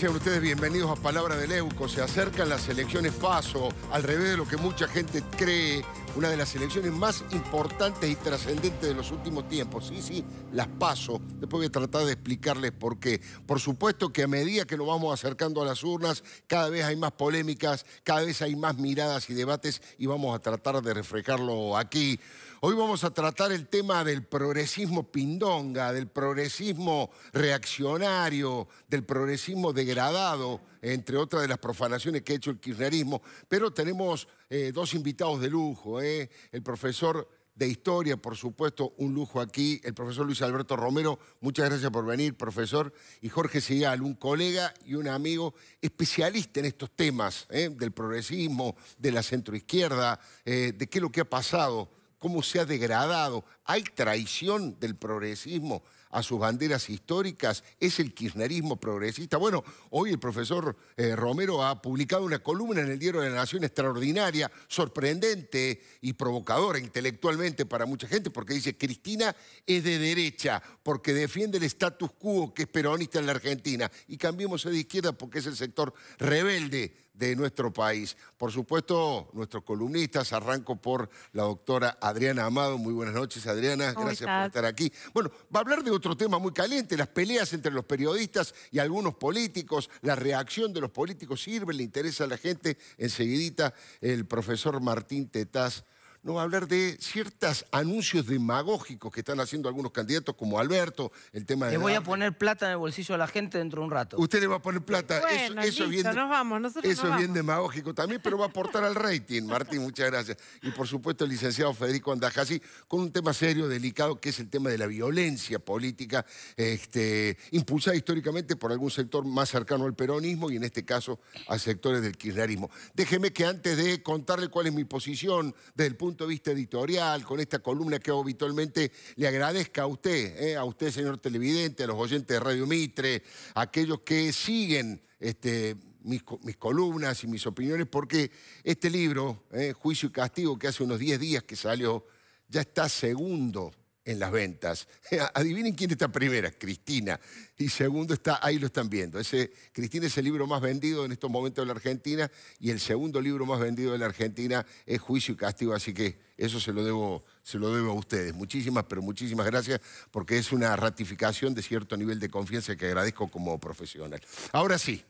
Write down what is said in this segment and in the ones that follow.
Sean ustedes bienvenidos a Palabra del Euco. Se acercan las elecciones paso, al revés de lo que mucha gente cree, una de las elecciones más importantes y trascendentes de los últimos tiempos. Sí, sí, las paso. Después voy a tratar de explicarles por qué. Por supuesto que a medida que nos vamos acercando a las urnas, cada vez hay más polémicas, cada vez hay más miradas y debates y vamos a tratar de reflejarlo aquí. Hoy vamos a tratar el tema del progresismo pindonga, del progresismo reaccionario, del progresismo degradado, entre otras de las profanaciones que ha hecho el kirchnerismo. Pero tenemos eh, dos invitados de lujo, eh. el profesor de historia, por supuesto, un lujo aquí, el profesor Luis Alberto Romero, muchas gracias por venir, profesor, y Jorge Sigal, un colega y un amigo especialista en estos temas, eh, del progresismo, de la centroizquierda, de qué es lo que ha pasado cómo se ha degradado. Hay traición del progresismo a sus banderas históricas, es el kirchnerismo progresista. Bueno, hoy el profesor eh, Romero ha publicado una columna en el Diario de la Nación extraordinaria, sorprendente y provocadora intelectualmente para mucha gente, porque dice, Cristina es de derecha, porque defiende el status quo que es peronista en la Argentina, y cambiemos de izquierda porque es el sector rebelde de nuestro país. Por supuesto, nuestros columnistas, arranco por la doctora Adriana Amado. Muy buenas noches, Adriana, gracias por estar aquí. Bueno, va a hablar de otro tema muy caliente, las peleas entre los periodistas y algunos políticos, la reacción de los políticos sirve, le interesa a la gente. Enseguidita, el profesor Martín Tetaz no va a hablar de ciertos anuncios demagógicos que están haciendo algunos candidatos, como Alberto, el tema de... Le voy a poner plata en el bolsillo a la gente dentro de un rato. Usted le va a poner plata. eso, es bien, vamos, Eso es bien demagógico también, pero va a aportar al rating, Martín, muchas gracias. Y por supuesto el licenciado Federico Andajasi, con un tema serio, delicado, que es el tema de la violencia política, este, impulsada históricamente por algún sector más cercano al peronismo y en este caso a sectores del kirchnerismo. Déjeme que antes de contarle cuál es mi posición desde el punto punto de vista editorial, con esta columna que habitualmente, le agradezca a usted, eh, a usted señor televidente, a los oyentes de Radio Mitre, a aquellos que siguen este, mis, columnas y mis opiniones, porque este libro, eh, Juicio y Castigo, que hace unos 10 días que salió, ya está segundo en las ventas. Adivinen quién está primera, Cristina. Y segundo está, ahí lo están viendo. Ese, Cristina es el libro más vendido en estos momentos de la Argentina y el segundo libro más vendido de la Argentina es Juicio y Castigo, así que eso se lo debo, se lo debo a ustedes. Muchísimas, pero muchísimas gracias porque es una ratificación de cierto nivel de confianza que agradezco como profesional. Ahora sí,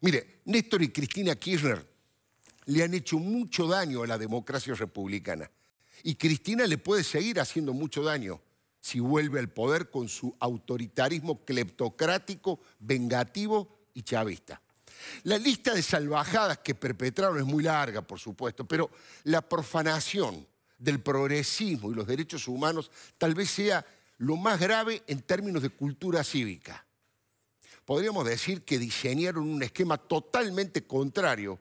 mire, Néstor y Cristina Kirchner le han hecho mucho daño a la democracia republicana y Cristina le puede seguir haciendo mucho daño si vuelve al poder con su autoritarismo cleptocrático, vengativo y chavista. La lista de salvajadas que perpetraron es muy larga, por supuesto, pero la profanación del progresismo y los derechos humanos tal vez sea lo más grave en términos de cultura cívica. Podríamos decir que diseñaron un esquema totalmente contrario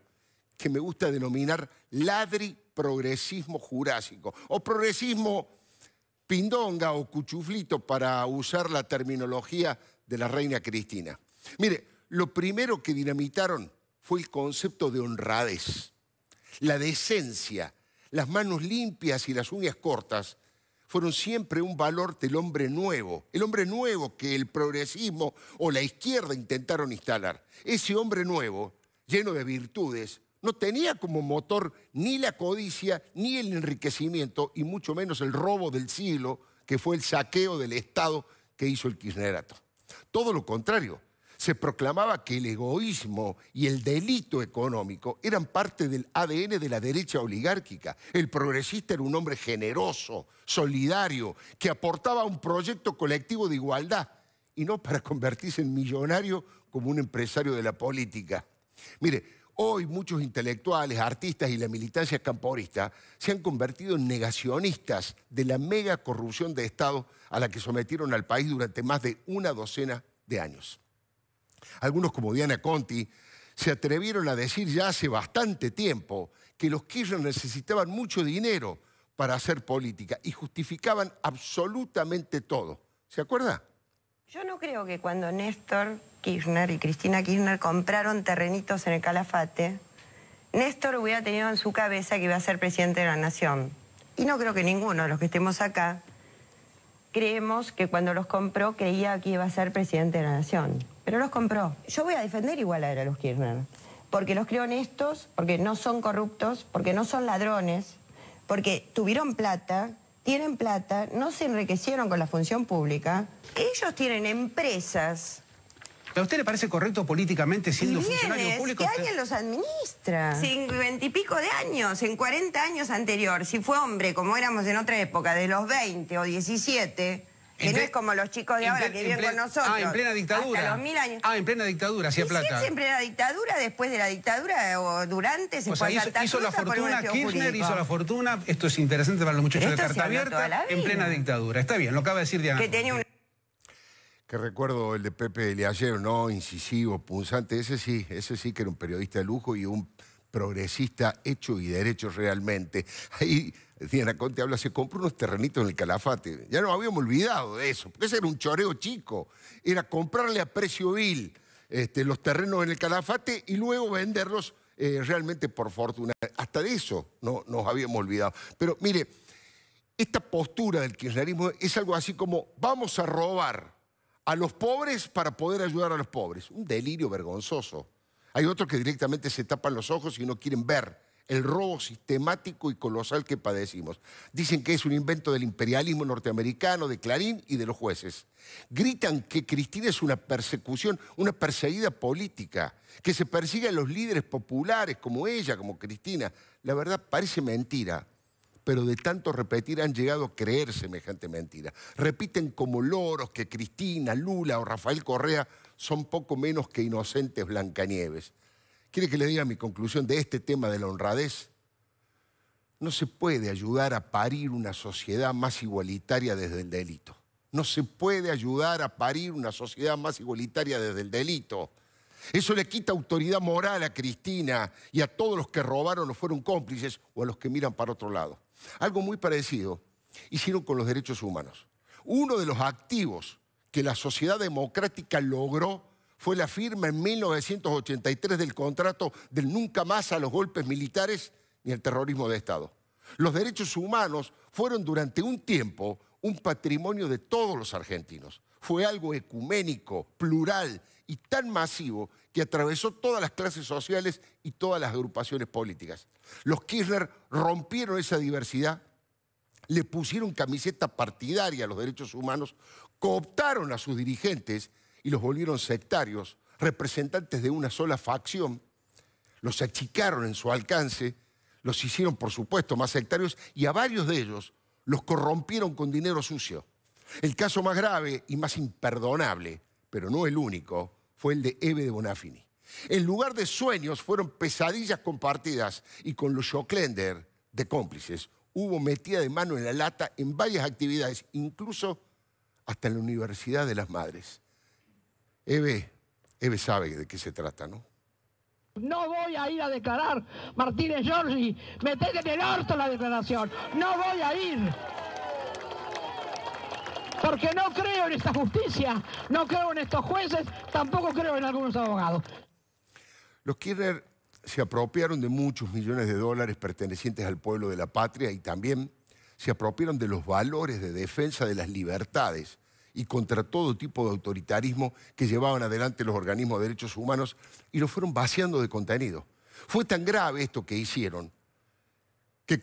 que me gusta denominar ladri progresismo jurásico o progresismo pindonga o cuchuflito para usar la terminología de la reina Cristina. Mire, lo primero que dinamitaron fue el concepto de honradez, la decencia, las manos limpias y las uñas cortas fueron siempre un valor del hombre nuevo, el hombre nuevo que el progresismo o la izquierda intentaron instalar. Ese hombre nuevo, lleno de virtudes, no tenía como motor ni la codicia, ni el enriquecimiento, y mucho menos el robo del siglo, que fue el saqueo del Estado que hizo el Kirchnerato. Todo lo contrario, se proclamaba que el egoísmo y el delito económico eran parte del ADN de la derecha oligárquica. El progresista era un hombre generoso, solidario, que aportaba un proyecto colectivo de igualdad y no para convertirse en millonario como un empresario de la política. Mire, Hoy muchos intelectuales, artistas y la militancia camporista se han convertido en negacionistas de la mega corrupción de Estado a la que sometieron al país durante más de una docena de años. Algunos como Diana Conti se atrevieron a decir ya hace bastante tiempo que los Kirchner necesitaban mucho dinero para hacer política y justificaban absolutamente todo. ¿Se acuerda? Yo no creo que cuando Néstor Kirchner y Cristina Kirchner compraron terrenitos en el Calafate, Néstor hubiera tenido en su cabeza que iba a ser presidente de la nación. Y no creo que ninguno de los que estemos acá creemos que cuando los compró creía que iba a ser presidente de la nación. Pero los compró. Yo voy a defender igual a, a los Kirchner. Porque los creo honestos, porque no son corruptos, porque no son ladrones, porque tuvieron plata, tienen plata, no se enriquecieron con la función pública. Ellos tienen empresas ¿A usted le parece correcto políticamente siendo bienes, funcionario público? que alguien los administra. Sin y pico de años, en 40 años anterior, si fue hombre, como éramos en otra época, de los 20 o 17, que no es como los chicos de ahora que viven con nosotros. Ah, en plena dictadura. Hasta los mil años. Ah, en plena dictadura, hacía plata. en plena dictadura, después de la dictadura o durante, se puede sea, hizo, la fortuna, Kirchner hizo la fortuna. Esto es interesante para los muchachos de Carta Abierta. En plena dictadura. Está bien, lo acaba de decir Diana. Que tenía Que recuerdo el de Pepe de ayer, ¿no? Incisivo, punzante. Ese sí, ese sí que era un periodista de lujo y un progresista hecho y derecho realmente. Ahí Diana Conte habla, se compró unos terrenitos en el Calafate. Ya nos habíamos olvidado de eso, porque ese era un choreo chico. Era comprarle a precio vil este, los terrenos en el Calafate y luego venderlos eh, realmente por fortuna. Hasta de eso no, nos habíamos olvidado. Pero mire, esta postura del kirchnerismo es algo así como vamos a robar a los pobres para poder ayudar a los pobres. Un delirio vergonzoso. Hay otros que directamente se tapan los ojos y no quieren ver el robo sistemático y colosal que padecimos. Dicen que es un invento del imperialismo norteamericano, de Clarín y de los jueces. Gritan que Cristina es una persecución, una perseguida política, que se persigue a los líderes populares como ella, como Cristina. La verdad parece mentira, pero de tanto repetir han llegado a creer semejante mentira. Repiten como loros que Cristina, Lula o Rafael Correa son poco menos que inocentes Blancanieves. ¿Quiere que le diga mi conclusión de este tema de la honradez? No se puede ayudar a parir una sociedad más igualitaria desde el delito. No se puede ayudar a parir una sociedad más igualitaria desde el delito. Eso le quita autoridad moral a Cristina y a todos los que robaron o fueron cómplices o a los que miran para otro lado. Algo muy parecido hicieron con los derechos humanos. Uno de los activos que la sociedad democrática logró fue la firma en 1983 del contrato del nunca más a los golpes militares ni al terrorismo de Estado. Los derechos humanos fueron durante un tiempo un patrimonio de todos los argentinos. Fue algo ecuménico, plural y tan masivo que atravesó todas las clases sociales y todas las agrupaciones políticas. Los Kirchner rompieron esa diversidad, le pusieron camiseta partidaria a los derechos humanos, cooptaron a sus dirigentes y los volvieron sectarios, representantes de una sola facción, los achicaron en su alcance, los hicieron por supuesto más sectarios y a varios de ellos los corrompieron con dinero sucio. El caso más grave y más imperdonable, pero no el único, fue el de Eve de Bonafini. En lugar de sueños fueron pesadillas compartidas y con los Joclender de cómplices hubo metida de mano en la lata en varias actividades, incluso hasta en la Universidad de las Madres. Eve, Eve sabe de qué se trata, ¿no? No voy a ir a declarar, Martínez Giorgi, meted en el orto la declaración, no voy a ir. Porque no creo en esta justicia, no creo en estos jueces, tampoco creo en algunos abogados. Los Kirchner se apropiaron de muchos millones de dólares pertenecientes al pueblo de la patria y también se apropiaron de los valores de defensa de las libertades y contra todo tipo de autoritarismo que llevaban adelante los organismos de derechos humanos y los fueron vaciando de contenido. Fue tan grave esto que hicieron que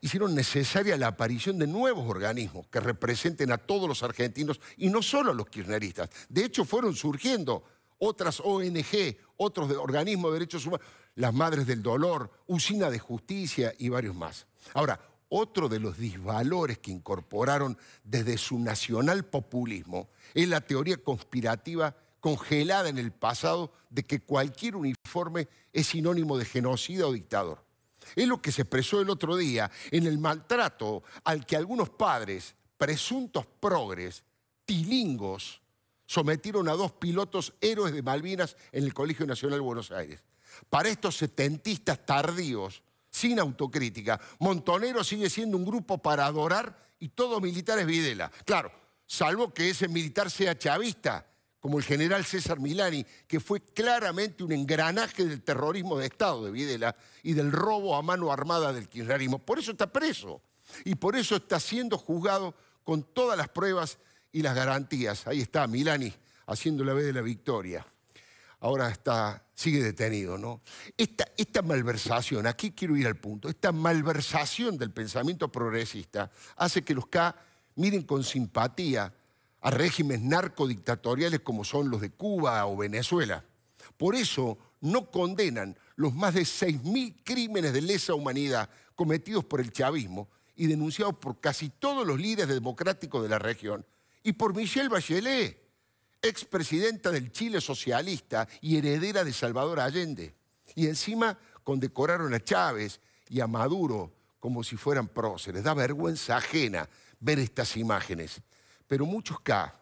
hicieron necesaria la aparición de nuevos organismos que representen a todos los argentinos y no solo a los kirchneristas. De hecho, fueron surgiendo otras ONG, otros organismos de derechos humanos, las Madres del Dolor, Usina de Justicia y varios más. Ahora, otro de los disvalores que incorporaron desde su nacional populismo es la teoría conspirativa congelada en el pasado de que cualquier uniforme es sinónimo de genocida o dictador. Es lo que se expresó el otro día en el maltrato al que algunos padres, presuntos progres, tilingos, sometieron a dos pilotos héroes de Malvinas en el Colegio Nacional de Buenos Aires. Para estos setentistas tardíos, sin autocrítica. Montonero sigue siendo un grupo para adorar y todo militar es Videla. Claro, salvo que ese militar sea chavista, como el general César Milani, que fue claramente un engranaje del terrorismo de Estado de Videla y del robo a mano armada del kirchnerismo. Por eso está preso y por eso está siendo juzgado con todas las pruebas y las garantías. Ahí está Milani haciendo la vez de la victoria ahora está, sigue detenido, ¿no? Esta, esta malversación, aquí quiero ir al punto, esta malversación del pensamiento progresista hace que los K miren con simpatía a regímenes narcodictatoriales como son los de Cuba o Venezuela. Por eso no condenan los más de 6.000 crímenes de lesa humanidad cometidos por el chavismo y denunciados por casi todos los líderes democráticos de la región y por Michelle Bachelet expresidenta del Chile socialista y heredera de Salvador Allende. Y encima condecoraron a Chávez y a Maduro como si fueran próceres. Da vergüenza ajena ver estas imágenes. Pero muchos K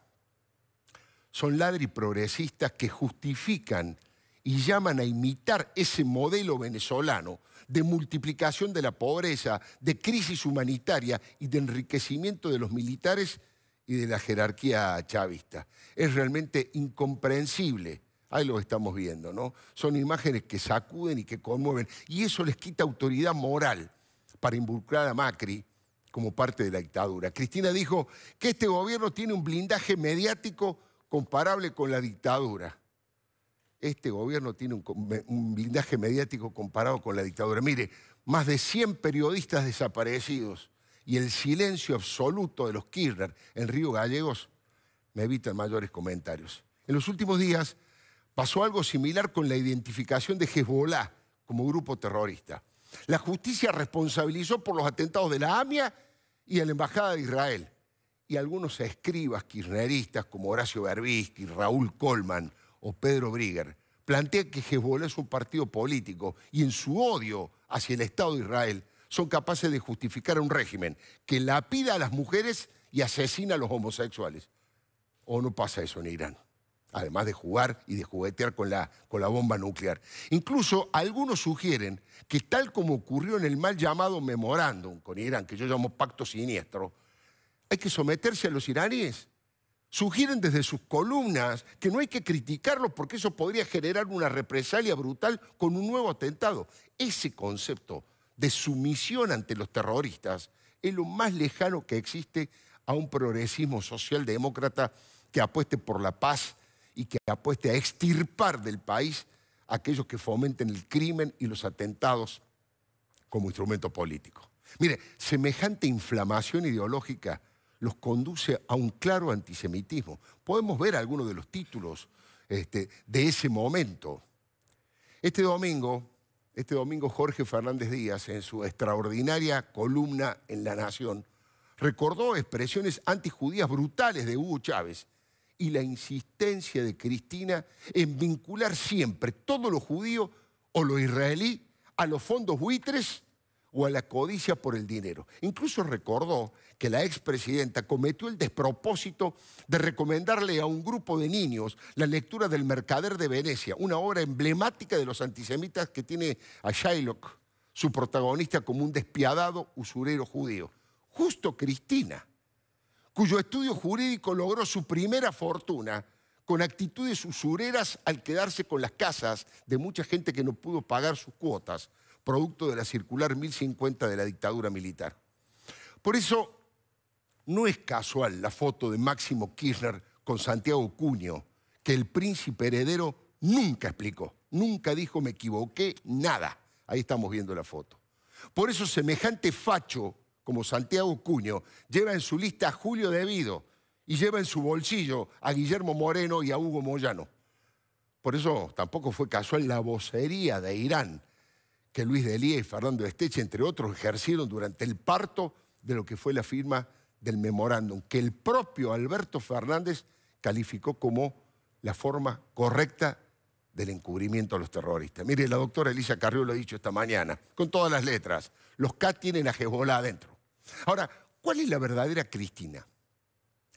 son ladri progresistas que justifican y llaman a imitar ese modelo venezolano de multiplicación de la pobreza, de crisis humanitaria y de enriquecimiento de los militares y de la jerarquía chavista. Es realmente incomprensible. Ahí lo estamos viendo, ¿no? Son imágenes que sacuden y que conmueven. Y eso les quita autoridad moral para involucrar a Macri como parte de la dictadura. Cristina dijo que este gobierno tiene un blindaje mediático comparable con la dictadura. Este gobierno tiene un, blindaje mediático comparado con la dictadura. Mire, más de 100 periodistas desaparecidos y el silencio absoluto de los Kirchner en Río Gallegos me evita mayores comentarios. En los últimos días pasó algo similar con la identificación de Hezbollah como grupo terrorista. La justicia responsabilizó por los atentados de la AMIA y a la Embajada de Israel. Y algunos escribas kirchneristas como Horacio Berbisky, Raúl Colman o Pedro Brigger plantean que Hezbollah es un partido político y en su odio hacia el Estado de Israel son capaces de justificar a un régimen que lapida a las mujeres y asesina a los homosexuales. ¿O no pasa eso en Irán? Además de jugar y de juguetear con la, con la bomba nuclear. Incluso algunos sugieren que tal como ocurrió en el mal llamado memorándum con Irán, que yo llamo pacto siniestro, hay que someterse a los iraníes. Sugieren desde sus columnas que no hay que criticarlos porque eso podría generar una represalia brutal con un nuevo atentado. Ese concepto de sumisión ante los terroristas es lo más lejano que existe a un progresismo socialdemócrata que apueste por la paz y que apueste a extirpar del país a aquellos que fomenten el crimen y los atentados como instrumento político. Mire, semejante inflamación ideológica los conduce a un claro antisemitismo. Podemos ver algunos de los títulos este, de ese momento. Este domingo, este domingo Jorge Fernández Díaz, en su extraordinaria columna en La Nación, recordó expresiones antijudías brutales de Hugo Chávez y la insistencia de Cristina en vincular siempre todo lo judío o lo israelí a los fondos buitres o a la codicia por el dinero. Incluso recordó que la expresidenta cometió el despropósito de recomendarle a un grupo de niños la lectura del Mercader de Venecia, una obra emblemática de los antisemitas que tiene a Shylock, su protagonista, como un despiadado usurero judío. Justo Cristina, cuyo estudio jurídico logró su primera fortuna con actitudes usureras al quedarse con las casas de mucha gente que no pudo pagar sus cuotas, producto de la circular 1050 de la dictadura militar. Por eso no es casual la foto de Máximo Kirchner con Santiago Cuño, que el príncipe heredero nunca explicó, nunca dijo me equivoqué, nada. Ahí estamos viendo la foto. Por eso semejante facho como Santiago Cuño lleva en su lista a Julio Devido y lleva en su bolsillo a Guillermo Moreno y a Hugo Moyano. Por eso tampoco fue casual la vocería de Irán que Luis Delía y Fernando Esteche, entre otros, ejercieron durante el parto de lo que fue la firma del memorándum, que el propio Alberto Fernández calificó como la forma correcta del encubrimiento a los terroristas. Mire, la doctora Elisa Carrió lo ha dicho esta mañana, con todas las letras. Los K tienen a Hezbollah adentro. Ahora, ¿cuál es la verdadera Cristina?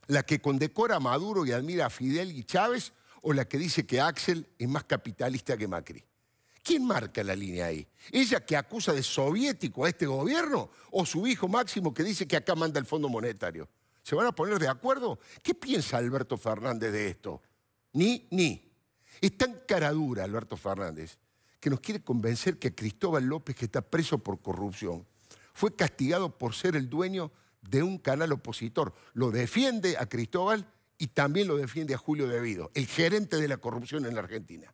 ¿La que condecora a Maduro y admira a Fidel y Chávez o la que dice que Axel es más capitalista que Macri? ¿Quién marca la línea ahí? ¿Ella que acusa de soviético a este gobierno o su hijo Máximo que dice que acá manda el Fondo Monetario? ¿Se van a poner de acuerdo? ¿Qué piensa Alberto Fernández de esto? Ni, ni. Es tan dura Alberto Fernández que nos quiere convencer que Cristóbal López, que está preso por corrupción, fue castigado por ser el dueño de un canal opositor. Lo defiende a Cristóbal y también lo defiende a Julio Vido, el gerente de la corrupción en la Argentina.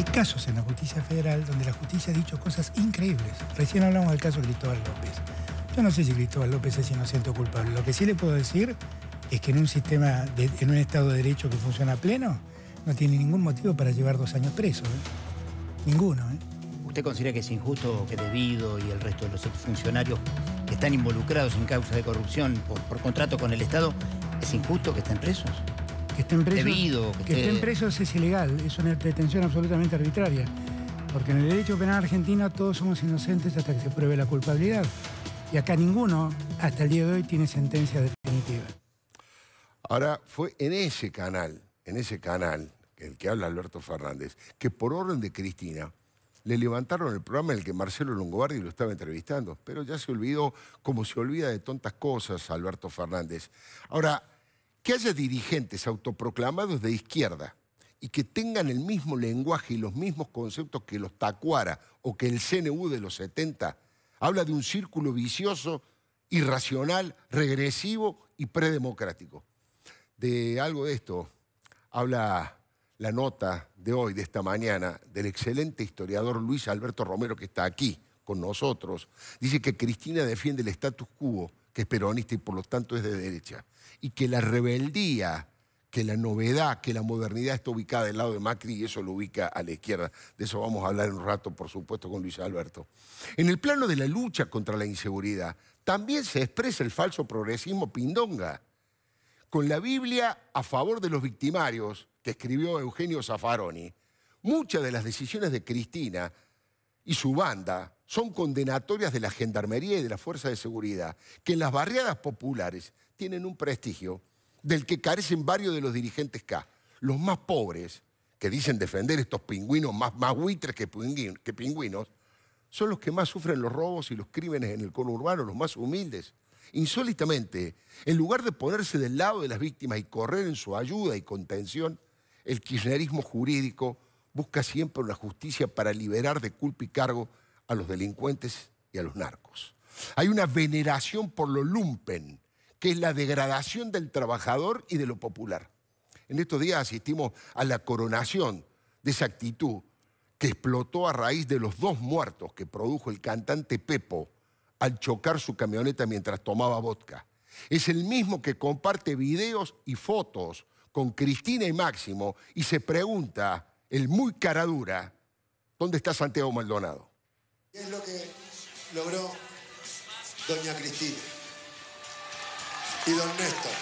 Hay casos en la justicia federal donde la justicia ha dicho cosas increíbles. Recién hablamos del caso de Cristóbal López. Yo no sé si Cristóbal López es inocente o culpable. Lo que sí le puedo decir es que en un sistema, en un Estado de Derecho que funciona pleno, no tiene ningún motivo para llevar dos años preso. ¿eh? Ninguno. ¿eh? ¿Usted considera que es injusto que Debido y el resto de los funcionarios que están involucrados en causas de corrupción por contrato con el Estado, es injusto que estén presos? que estén presos, que, es ilegal, es una pretensión absolutamente arbitraria. Porque en el derecho penal argentino todos somos inocentes hasta que se pruebe la culpabilidad. Y acá ninguno, hasta el día de hoy, tiene sentencia definitiva. Ahora, fue en ese canal, en ese canal, el que habla Alberto Fernández, que por orden de Cristina le levantaron el programa en el que Marcelo Longobardi lo estaba entrevistando. Pero ya se olvidó, como se olvida de tontas cosas, Alberto Fernández. Ahora, que haya dirigentes autoproclamados de izquierda y que tengan el mismo lenguaje y los mismos conceptos que los Tacuara o que el CNU de los 70, habla de un círculo vicioso, irracional, regresivo y predemocrático. De algo de esto habla la nota de hoy, de esta mañana, del excelente historiador Luis Alberto Romero que está aquí con nosotros. Dice que Cristina defiende el status quo que es peronista y por lo tanto es de derecha, y que la rebeldía, que la novedad, que la modernidad está ubicada del lado de Macri y eso lo ubica a la izquierda. De eso vamos a hablar un rato, por supuesto, con Luis Alberto. En el plano de la lucha contra la inseguridad, también se expresa el falso progresismo pindonga, con la Biblia a favor de los victimarios que escribió Eugenio zafaroni Muchas de las decisiones de Cristina y su banda son condenatorias de la gendarmería y de la fuerza de seguridad, que en las barriadas populares tienen un prestigio del que carecen varios de los dirigentes K, los más pobres, que dicen defender estos pingüinos más, más que, pingüinos, son los que más sufren los robos y los crímenes en el urbano, los más humildes. Insólitamente, en lugar de ponerse del lado de las víctimas y correr en su ayuda y contención, el kirchnerismo jurídico busca siempre una justicia para liberar de culpa y cargo a los delincuentes y a los narcos. Hay una veneración por lo lumpen, que es la degradación del trabajador y de lo popular. En estos días asistimos a la coronación de esa actitud que explotó a raíz de los dos muertos que produjo el cantante Pepo al chocar su camioneta mientras tomaba vodka. Es el mismo que comparte videos y fotos con Cristina y Máximo y se pregunta, el muy caradura, ¿dónde está Santiago Maldonado? ¿Qué Es lo que logró doña Cristina y don Néstor.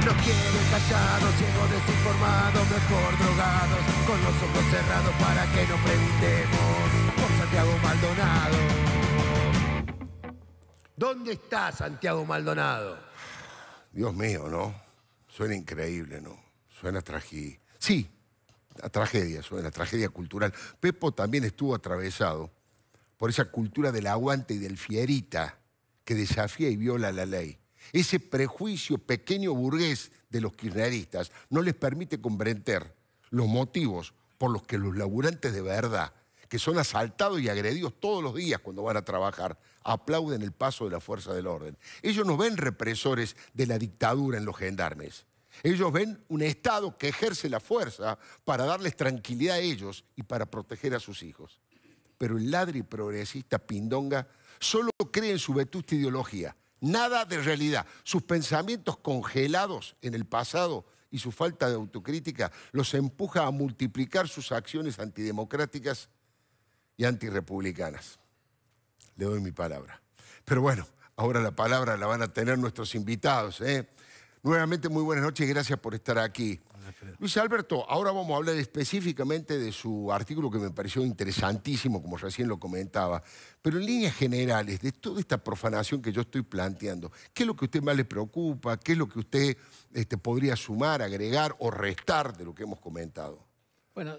No quiero callados, ciegos desinformados, mejor drogados, con los ojos cerrados para que no preguntemos por Santiago Maldonado. ¿Dónde está Santiago Maldonado? Dios mío, ¿no? Suena increíble, ¿no? Suena trají. Sí, la tragedia, la tragedia cultural. Pepo también estuvo atravesado por esa cultura del aguante y del fierita que desafía y viola la ley. Ese prejuicio pequeño burgués de los kirchneristas no les permite comprender los motivos por los que los laburantes de verdad, que son asaltados y agredidos todos los días cuando van a trabajar, aplauden el paso de la fuerza del orden. Ellos no ven represores de la dictadura en los gendarmes. Ellos ven un Estado que ejerce la fuerza para darles tranquilidad a ellos y para proteger a sus hijos. Pero el ladri progresista Pindonga solo cree en su vetusta ideología, nada de realidad. Sus pensamientos congelados en el pasado y su falta de autocrítica los empuja a multiplicar sus acciones antidemocráticas y antirepublicanas. Le doy mi palabra. Pero bueno, ahora la palabra la van a tener nuestros invitados. ¿eh? Nuevamente, muy buenas noches, gracias por estar aquí. Luis Alberto, ahora vamos a hablar específicamente de su artículo que me pareció interesantísimo, como recién lo comentaba, pero en líneas generales, de toda esta profanación que yo estoy planteando, ¿qué es lo que a usted más le preocupa? ¿Qué es lo que usted este, podría sumar, agregar o restar de lo que hemos comentado? Bueno,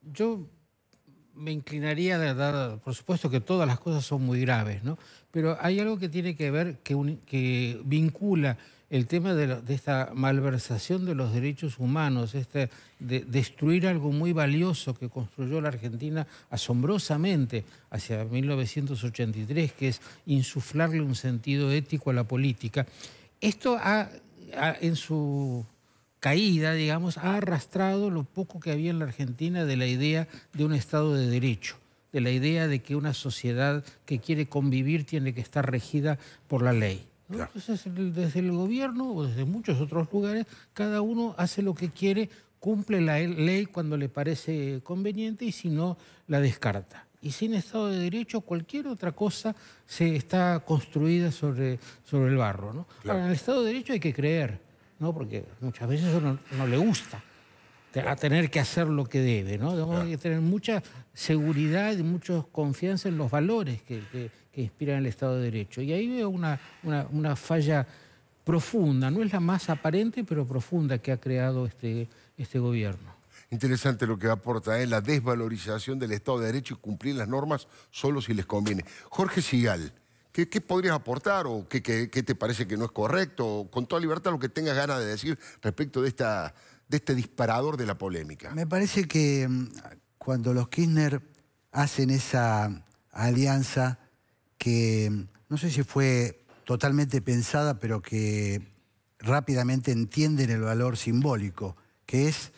yo me inclinaría a dar, por supuesto que todas las cosas son muy graves, ¿no? Pero hay algo que tiene que ver, que vincula el tema de, esta malversación de los derechos humanos, este, de destruir algo muy valioso que construyó la Argentina asombrosamente hacia 1983, que es insuflarle un sentido ético a la política, esto ha, en su caída, digamos, ha arrastrado lo poco que había en la Argentina de la idea de un Estado de Derecho de la idea de que una sociedad que quiere convivir tiene que estar regida por la ley. Entonces, desde el gobierno o desde muchos otros lugares, cada uno hace lo que quiere, cumple la ley cuando le parece conveniente y si no, la descarta. Y sin Estado de Derecho, cualquier otra cosa se está construida sobre, sobre el barro. ¿no? en el Estado de Derecho hay que creer, ¿no? porque muchas veces uno no le gusta tener que hacer lo que debe, ¿no? Tenemos que tener mucha seguridad y mucha confianza en los valores que, que inspiran el Estado de Derecho. Y ahí veo una, una, falla profunda, no es la más aparente, pero profunda que ha creado este, este gobierno. Interesante lo que aporta es ¿eh? la desvalorización del Estado de Derecho y cumplir las normas solo si les conviene. Jorge Sigal, ¿qué, podrías aportar o qué, te parece que no es correcto? Con toda libertad lo que tengas ganas de decir respecto de, esta, de este disparador de la polémica. Me parece que mm, cuando los Kirchner hacen esa alianza que no sé si fue totalmente pensada, pero que rápidamente entienden el valor simbólico, que es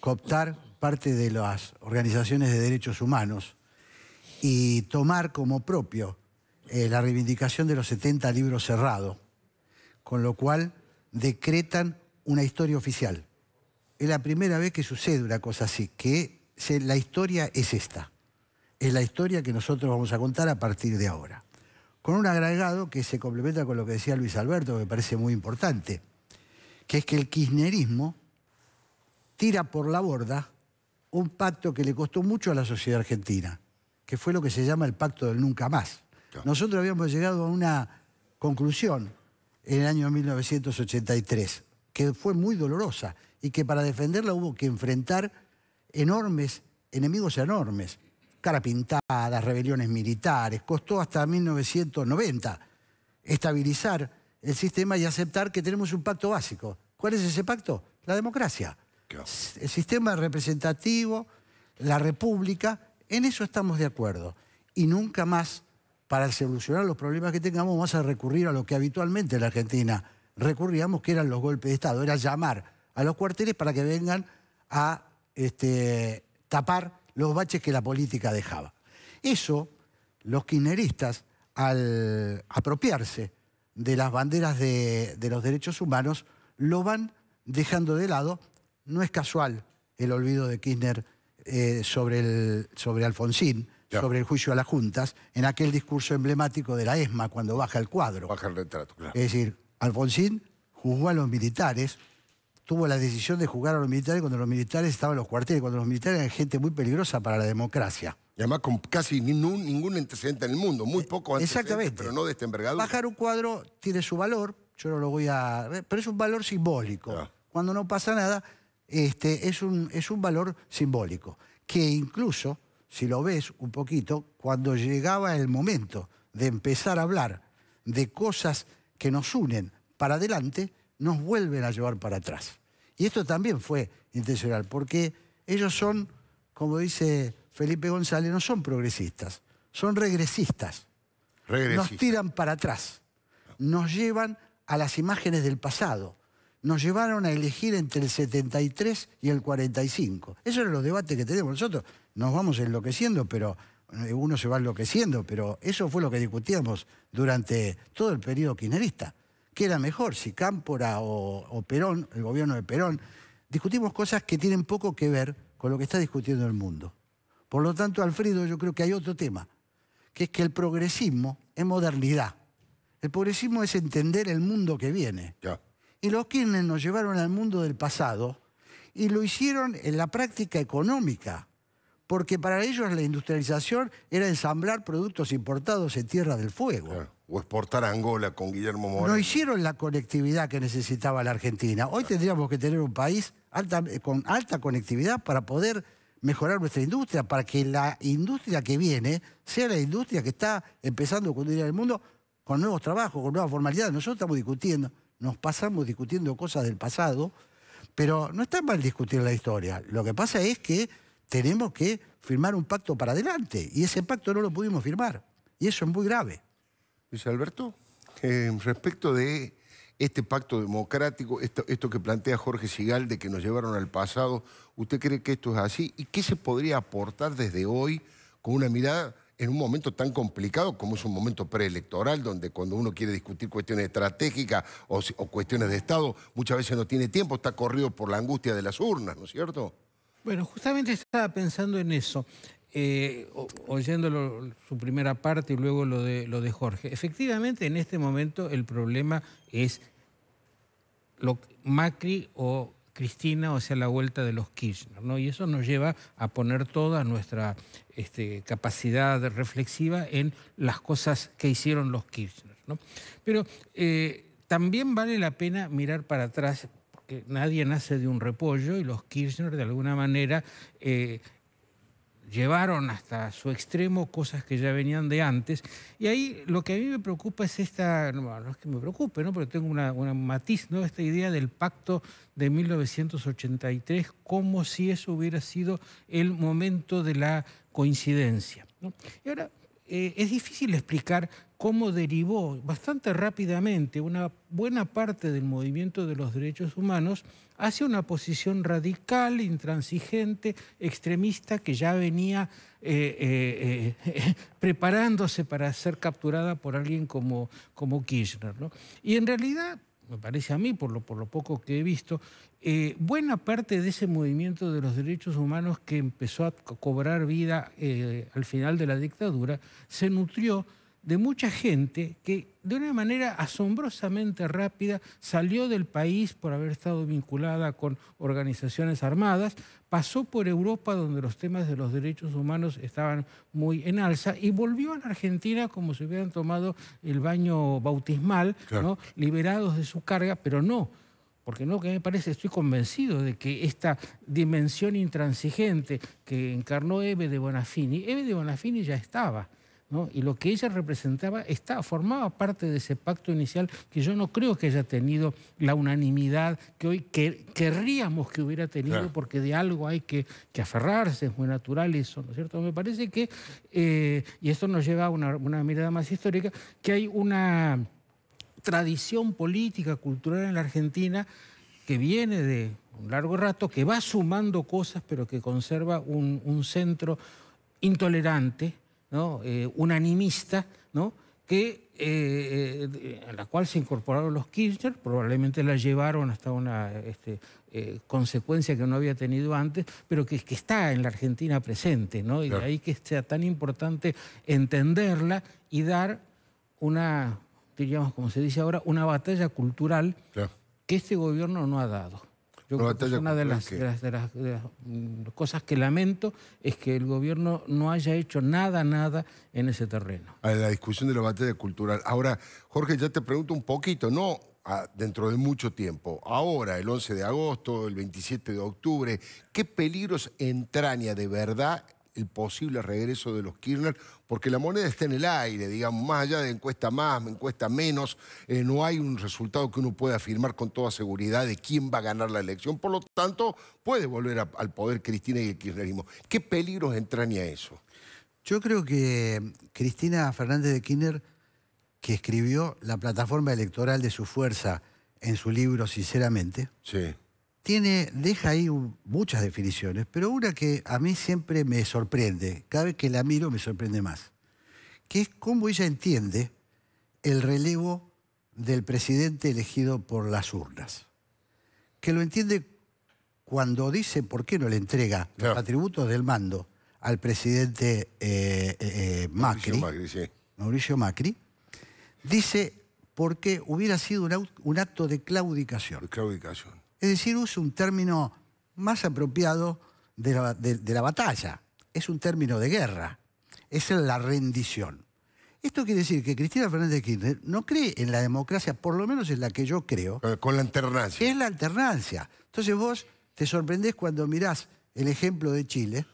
cooptar parte de las organizaciones de derechos humanos y tomar como propio eh, la reivindicación de los 70 libros cerrados, con lo cual decretan una historia oficial. Es la primera vez que sucede una cosa así, que la historia es esta es la historia que nosotros vamos a contar a partir de ahora. Con un agregado que se complementa con lo que decía Luis Alberto, que me parece muy importante, que es que el kirchnerismo tira por la borda un pacto que le costó mucho a la sociedad argentina, que fue lo que se llama el pacto del nunca más. Nosotros habíamos llegado a una conclusión en el año 1983, que fue muy dolorosa y que para defenderla hubo que enfrentar enormes, enemigos enormes cara rebeliones militares. Costó hasta 1990 estabilizar el sistema y aceptar que tenemos un pacto básico. ¿Cuál es ese pacto? La democracia. El sistema representativo, la república, en eso estamos de acuerdo. Y nunca más, para solucionar los problemas que tengamos, vamos a recurrir a lo que habitualmente en la Argentina recurríamos, que eran los golpes de Estado. Era llamar a los cuarteles para que vengan a este, tapar los baches que la política dejaba. Eso, los kirchneristas, al apropiarse de las banderas de, los derechos humanos, lo van dejando de lado. No es casual el olvido de Kirchner eh, sobre, el, sobre Alfonsín, sobre el juicio a las juntas, en aquel discurso emblemático de la ESMA cuando baja el cuadro. Baja el retrato, claro. Es decir, Alfonsín juzgó a los militares tuvo la decisión de jugar a los militares cuando los militares estaban en los cuarteles, cuando los militares eran gente muy peligrosa para la democracia. Y además con casi ningún, antecedente en el mundo, muy eh, poco antecedente, Exactamente. pero no de este envergadura. Bajar un cuadro tiene su valor, yo no lo voy a... Pero es un valor simbólico. Ah. Cuando no pasa nada, este, es, un, es un valor simbólico. Que incluso, si lo ves un poquito, cuando llegaba el momento de empezar a hablar de cosas que nos unen para adelante, nos vuelven a llevar para atrás. Y esto también fue intencional, porque ellos son, como dice Felipe González, no son progresistas, son regresistas. Nos tiran para atrás, nos llevan a las imágenes del pasado, nos llevaron a elegir entre el 73 y el 45. Eso es los debates que tenemos nosotros. Nos vamos enloqueciendo, pero eh, uno se va enloqueciendo, pero eso fue lo que discutíamos durante todo el periodo kirchnerista qué era mejor, si Cámpora o, Perón, el gobierno de Perón. Discutimos cosas que tienen poco que ver con lo que está discutiendo el mundo. Por lo tanto, Alfredo, yo creo que hay otro tema, que es que el progresismo es modernidad. El progresismo es entender el mundo que viene. Y los Kirchner nos llevaron al mundo del pasado y lo hicieron en la práctica económica, porque para ellos la industrialización era ensamblar productos importados en Tierra del Fuego o exportar Angola con Guillermo Moreno. No hicieron la conectividad que necesitaba la Argentina. Hoy tendríamos que tener un país eh, con alta conectividad para poder mejorar nuestra industria, para que la industria que viene sea la industria que está empezando a conducir el mundo con nuevos trabajos, con nuevas formalidades. Nosotros estamos discutiendo, nos pasamos discutiendo cosas del pasado, pero no está mal discutir la historia. Lo que pasa es que tenemos que firmar un pacto para adelante y ese pacto no lo pudimos firmar. Y eso es muy grave. Luis Alberto, eh, respecto de este pacto democrático, esto, esto que plantea Jorge Sigal de que nos llevaron al pasado, ¿usted cree que esto es así? ¿Y qué se podría aportar desde hoy con una mirada en un momento tan complicado como es un momento preelectoral, donde cuando uno quiere discutir cuestiones estratégicas o, cuestiones de Estado, muchas veces no tiene tiempo, está corrido por la angustia de las urnas, ¿no es cierto? Bueno, justamente estaba pensando en eso. Eh, oyéndolo oyendo su primera parte y luego lo de, lo de Jorge. Efectivamente, en este momento el problema es Macri o Cristina, o sea, la vuelta de los Kirchner, ¿no? Y eso nos lleva a poner toda nuestra este, capacidad reflexiva en las cosas que hicieron los Kirchner, Pero eh, también vale la pena mirar para atrás, porque nadie nace de un repollo y los Kirchner, de alguna manera, eh, llevaron hasta su extremo cosas que ya venían de antes. Y ahí lo que a mí me preocupa es esta, no, es que me preocupe, ¿no? pero tengo una, matiz, ¿no? esta idea del pacto de 1983 como si eso hubiera sido el momento de la coincidencia. ¿no? Y ahora, eh, es difícil explicar cómo derivó bastante rápidamente una buena parte del movimiento de los derechos humanos hacia una posición radical, intransigente, extremista, que ya venía eh, eh, eh, preparándose para ser capturada por alguien como, como Kirchner. Y en realidad, me parece a mí, por lo, por lo poco que he visto, buena parte de ese movimiento de los derechos humanos que empezó a cobrar vida al final de la dictadura se nutrió de mucha gente que de una manera asombrosamente rápida salió del país por haber estado vinculada con organizaciones armadas, pasó por Europa donde los temas de los derechos humanos estaban muy en alza y volvió a Argentina como si hubieran tomado el baño bautismal, liberados de su carga, pero no porque no que me parece, estoy convencido de que esta dimensión intransigente que encarnó Eve de Bonafini, Eve de Bonafini ya estaba. Y lo que ella representaba está, formaba parte de ese pacto inicial que yo no creo que haya tenido la unanimidad que hoy querríamos que hubiera tenido, porque de algo hay que, aferrarse, es muy natural eso, ¿no es cierto? Me parece que, eh, y esto nos lleva a una, mirada más histórica, que hay una tradición política, cultural en la Argentina que viene de un largo rato, que va sumando cosas, pero que conserva un centro intolerante, ¿no? Eh, unanimista, que, eh, eh, a la cual se incorporaron los Kirchner, probablemente la llevaron hasta una este, consecuencia que no había tenido antes, pero que, está en la Argentina presente, ¿no? y de ahí que sea tan importante entenderla y dar una, diríamos como se dice ahora, una batalla cultural que este gobierno no ha dado. Yo una de las, cosas que lamento es que el gobierno no haya hecho nada, nada en ese terreno. A la discusión de la batalla cultural. Ahora, Jorge, ya te pregunto un poquito, no ah, dentro de mucho tiempo, ahora, el 11 de agosto, el 27 de octubre, ¿qué peligros entraña de verdad el posible regreso de los Kirchner, porque la moneda está en el aire, digamos, más allá de encuesta más, encuesta menos, eh, no hay un resultado que uno pueda afirmar con toda seguridad de quién va a ganar la elección. Por lo tanto, puede volver al poder Cristina y el kirchnerismo. ¿Qué peligros entraña eso? Yo creo que Cristina Fernández de Kirchner, que escribió la plataforma electoral de su fuerza en su libro, sinceramente, sí tiene, deja ahí muchas definiciones, pero una que a mí siempre me sorprende, cada vez que la miro me sorprende más, que es cómo ella entiende el relevo del presidente elegido por las urnas, que lo entiende cuando dice por qué no le entrega los atributos del mando al presidente Macri, eh, eh, eh, Mauricio Macri, Mauricio Macri, dice porque hubiera sido un, acto de claudicación. De claudicación. Es decir, usa un término más apropiado de la, batalla. Es un término de guerra. Es la rendición. Esto quiere decir que Cristina Fernández de Kirchner no cree en la democracia, por lo menos en la que yo creo. Eh, con la alternancia. es la alternancia. Entonces vos te sorprendés cuando mirás el ejemplo de Chile,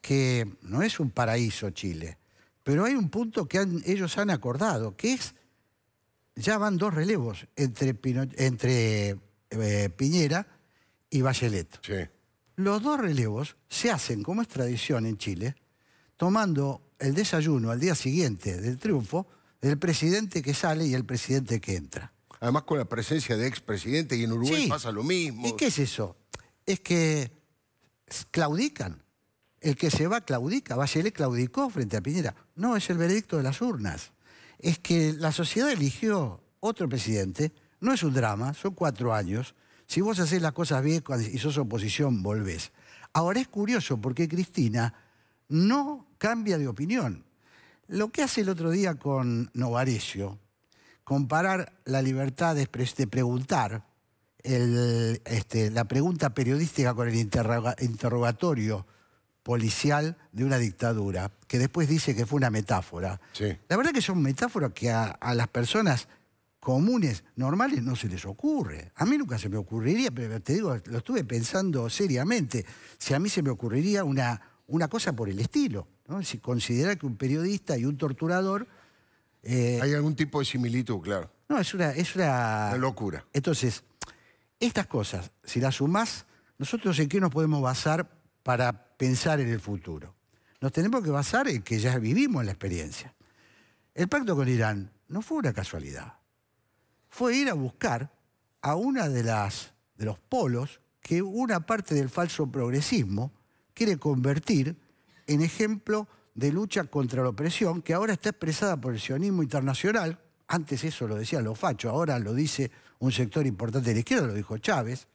que no es un paraíso Chile, pero hay un punto que ellos han acordado, que es, ya van dos relevos entre, entre eh, Piñera y Bachelet. Los dos relevos se hacen, como es tradición en Chile, tomando el desayuno al día siguiente del triunfo del presidente que sale y el presidente que entra. Además con la presencia de expresidente y en Uruguay pasa lo mismo. ¿Y qué es eso? Es que claudican. El que se va claudica. Bachelet claudicó frente a Piñera. No, es el veredicto de las urnas. Es que la sociedad eligió otro presidente no es un drama, son cuatro años. Si vos haces las cosas bien y sos oposición, volvés. Ahora es curioso porque Cristina no cambia de opinión. Lo que hace el otro día con Novarecio, comparar la libertad de, preguntar, este, la pregunta periodística con el interrogatorio policial de una dictadura, que después dice que fue una metáfora. Sí. La verdad que son metáforas que a las personas comunes, normales, no se les ocurre. A mí nunca se me ocurriría, pero te digo, lo estuve pensando seriamente, si a mí se me ocurriría una, una cosa por el estilo. Si considerar que un periodista y un torturador... Eh, Hay algún tipo de similitud, claro. No, es una... Es una... una locura. Entonces, estas cosas, si las sumás, nosotros en qué nos podemos basar para pensar en el futuro. Nos tenemos que basar en que ya vivimos la experiencia. El pacto con Irán no fue una casualidad fue ir a buscar a una de las de los polos que una parte del falso progresismo quiere convertir en ejemplo de lucha contra la opresión que ahora está expresada por el sionismo internacional. Antes eso lo decían los fachos, ahora lo dice un sector importante de la izquierda, lo dijo Chávez.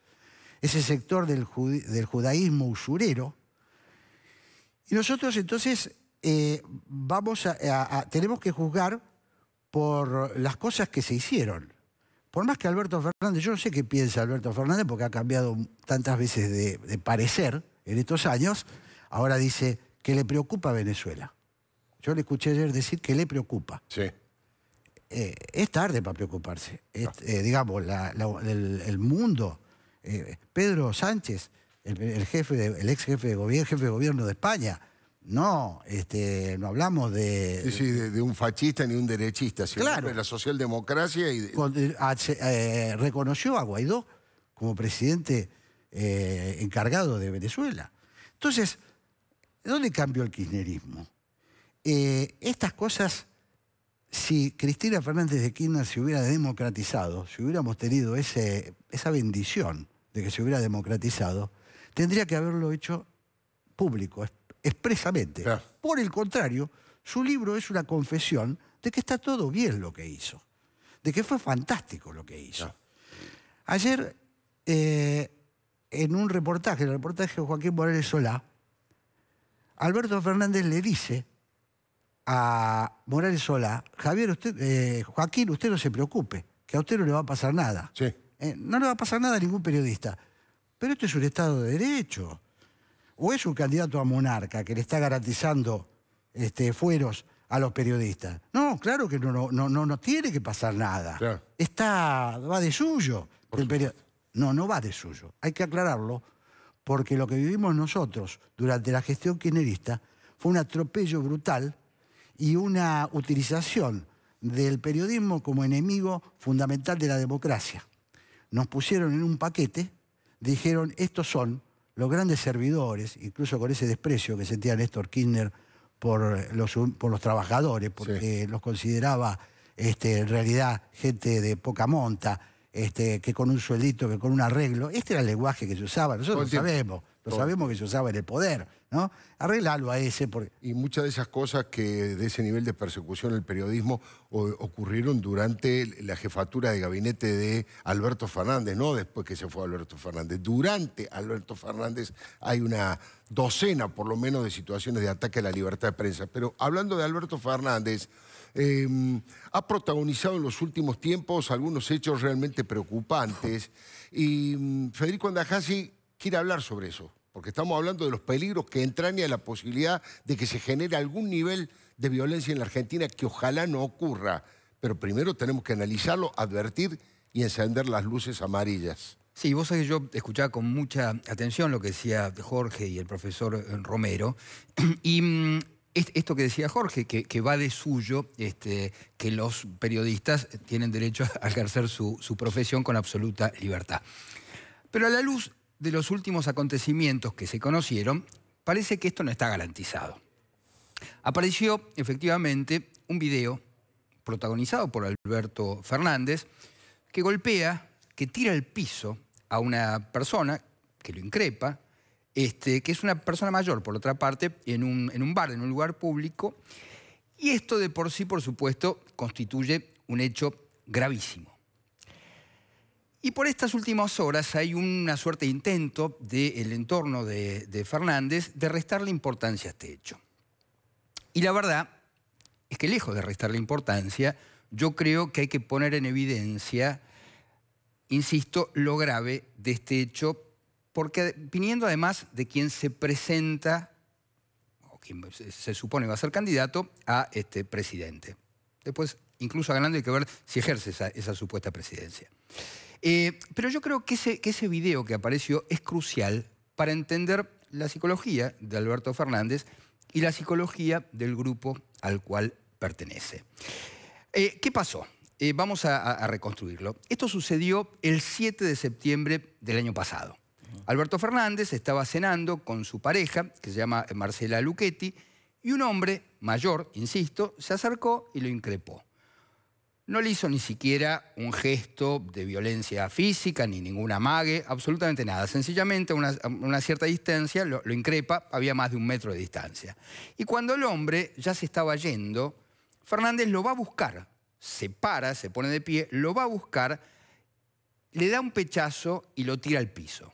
Ese sector del, judaísmo usurero. Y nosotros entonces eh, vamos a, tenemos que juzgar por las cosas que se hicieron. Por más que Alberto Fernández, yo no sé qué piensa Alberto Fernández porque ha cambiado tantas veces de, parecer en estos años, ahora dice que le preocupa a Venezuela. Yo le escuché ayer decir que le preocupa. Sí. Eh, es tarde para preocuparse. Eh, digamos, el, mundo. Eh, Pedro Sánchez, el, jefe el ex jefe de gobierno, jefe de gobierno de España, no, este, no hablamos de... Sí, de, un fascista ni un derechista, sino de la socialdemocracia y... Eh, eh, reconoció a Guaidó como presidente eh, encargado de Venezuela. Entonces, ¿dónde cambió el kirchnerismo? estas cosas, si Cristina Fernández de Kirchner se hubiera democratizado, si hubiéramos tenido ese, esa bendición de que se hubiera democratizado, tendría que haberlo hecho público, expresamente. Por el contrario, su libro es una confesión de que está todo bien lo que hizo, de que fue fantástico lo que hizo. Ayer, eh, en un reportaje, el reportaje de Joaquín Morales Solá, Alberto Fernández le dice a Morales Solá, Javier, usted, eh, Joaquín, usted no se preocupe, que a usted no le va a pasar nada. Eh, no le va a pasar nada a ningún periodista. Pero esto es un Estado de Derecho o es un candidato a monarca que le está garantizando este, fueros a los periodistas. No, claro que no, no, tiene que pasar nada. Está, va de suyo. no, no va de suyo. Hay que aclararlo porque lo que vivimos nosotros durante la gestión kirchnerista fue un atropello brutal y una utilización del periodismo como enemigo fundamental de la democracia. Nos pusieron en un paquete, dijeron, estos son los grandes servidores, incluso con ese desprecio que sentía Néstor Kirchner por los, por los trabajadores, porque los consideraba este, en realidad gente de poca monta, este, que con un sueldito, que con un arreglo. Este era el lenguaje que se usaba, nosotros lo sabemos. Lo sabemos que se sabe en el poder, ¿no? Arreglalo a ese. Porque... Y muchas de esas cosas que de ese nivel de persecución el periodismo ocurrieron durante la jefatura de gabinete de Alberto Fernández, no después que se fue Alberto Fernández. Durante Alberto Fernández hay una docena, por lo menos, de situaciones de ataque a la libertad de prensa. Pero hablando de Alberto Fernández, em, ha protagonizado en los últimos tiempos algunos hechos realmente preocupantes. Y mm, Federico Andajasi quiere hablar sobre eso porque estamos hablando de los peligros que entraña la posibilidad de que se genere algún nivel de violencia en la Argentina que ojalá no ocurra. Pero primero tenemos que analizarlo, advertir y encender las luces amarillas. Sí, vos sabés, que yo escuchaba con mucha atención lo que decía Jorge y el profesor eh, Romero. Y mm, esto que decía Jorge, que, va de suyo, este, que los periodistas tienen derecho a ejercer su, su profesión con absoluta libertad. Pero a la luz de los últimos acontecimientos que se conocieron, parece que esto no está garantizado. Apareció efectivamente un video protagonizado por Alberto Fernández que golpea, que tira al piso a una persona que lo increpa, este, que es una persona mayor, por otra parte, en un bar, en un lugar público, y esto de por sí, por supuesto, constituye un hecho gravísimo. Y por estas últimas horas hay una suerte de intento del entorno de, Fernández de restar la importancia a este hecho. Y la verdad es que lejos de restar la importancia, yo creo que hay que poner en evidencia, insisto, lo grave de este hecho, porque viniendo además de quien se presenta, o quien se supone va a ser candidato, a este presidente. Después, incluso a ganando, hay que ver si ejerce esa supuesta presidencia. Eh, pero yo creo que ese, video que apareció es crucial para entender la psicología de Alberto Fernández y la psicología del grupo al cual pertenece. Eh, ¿Qué pasó? Eh, vamos a, a, reconstruirlo. Esto sucedió el 7 de septiembre del año pasado. Alberto Fernández estaba cenando con su pareja, que se llama Marcela Luchetti, y un hombre mayor, insisto, se acercó y lo increpó. No le hizo ni siquiera un gesto de violencia física, ni ningún amague, absolutamente nada. Sencillamente a una, cierta distancia lo increpa, había más de un metro de distancia. Y cuando el hombre ya se estaba yendo, Fernández lo va a buscar, se para, se pone de pie, lo va a buscar, le da un pechazo y lo tira al piso.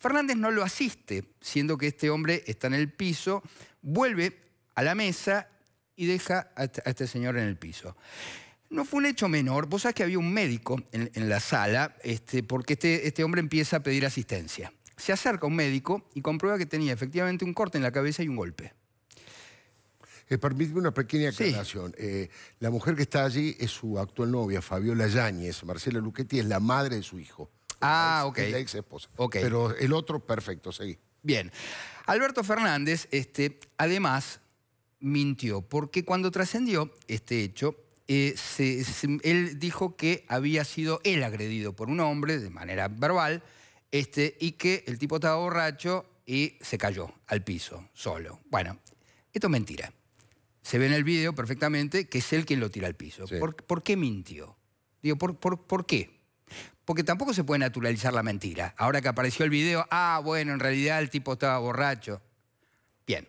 Fernández no lo asiste, siendo que este hombre está en el piso, vuelve a la mesa y deja este, a este señor en el piso. No fue un hecho menor. Vos sabés que había un médico en, la sala, este, porque este, este, hombre empieza a pedir asistencia. Se acerca un médico y comprueba que tenía efectivamente un corte en la cabeza y un golpe. Eh, permíteme una pequeña aclaración. Eh, la mujer que está allí es su actual novia, Fabiola Yáñez. Marcela Luchetti es la madre de su hijo. Ah, ok. Es la ex esposa. Pero el otro, perfecto, seguí. Bien. Alberto Fernández, este, además, mintió, porque cuando trascendió este hecho, eh, él dijo que había sido él agredido por un hombre de manera verbal este, y que el tipo estaba borracho y se cayó al piso solo. Bueno, esto es mentira. Se ve en el video perfectamente que es él quien lo tira al piso. ¿Por, qué mintió? Digo, ¿por, por, por qué? Porque tampoco se puede naturalizar la mentira. Ahora que apareció el video, ah, bueno, en realidad el tipo estaba borracho. Bien,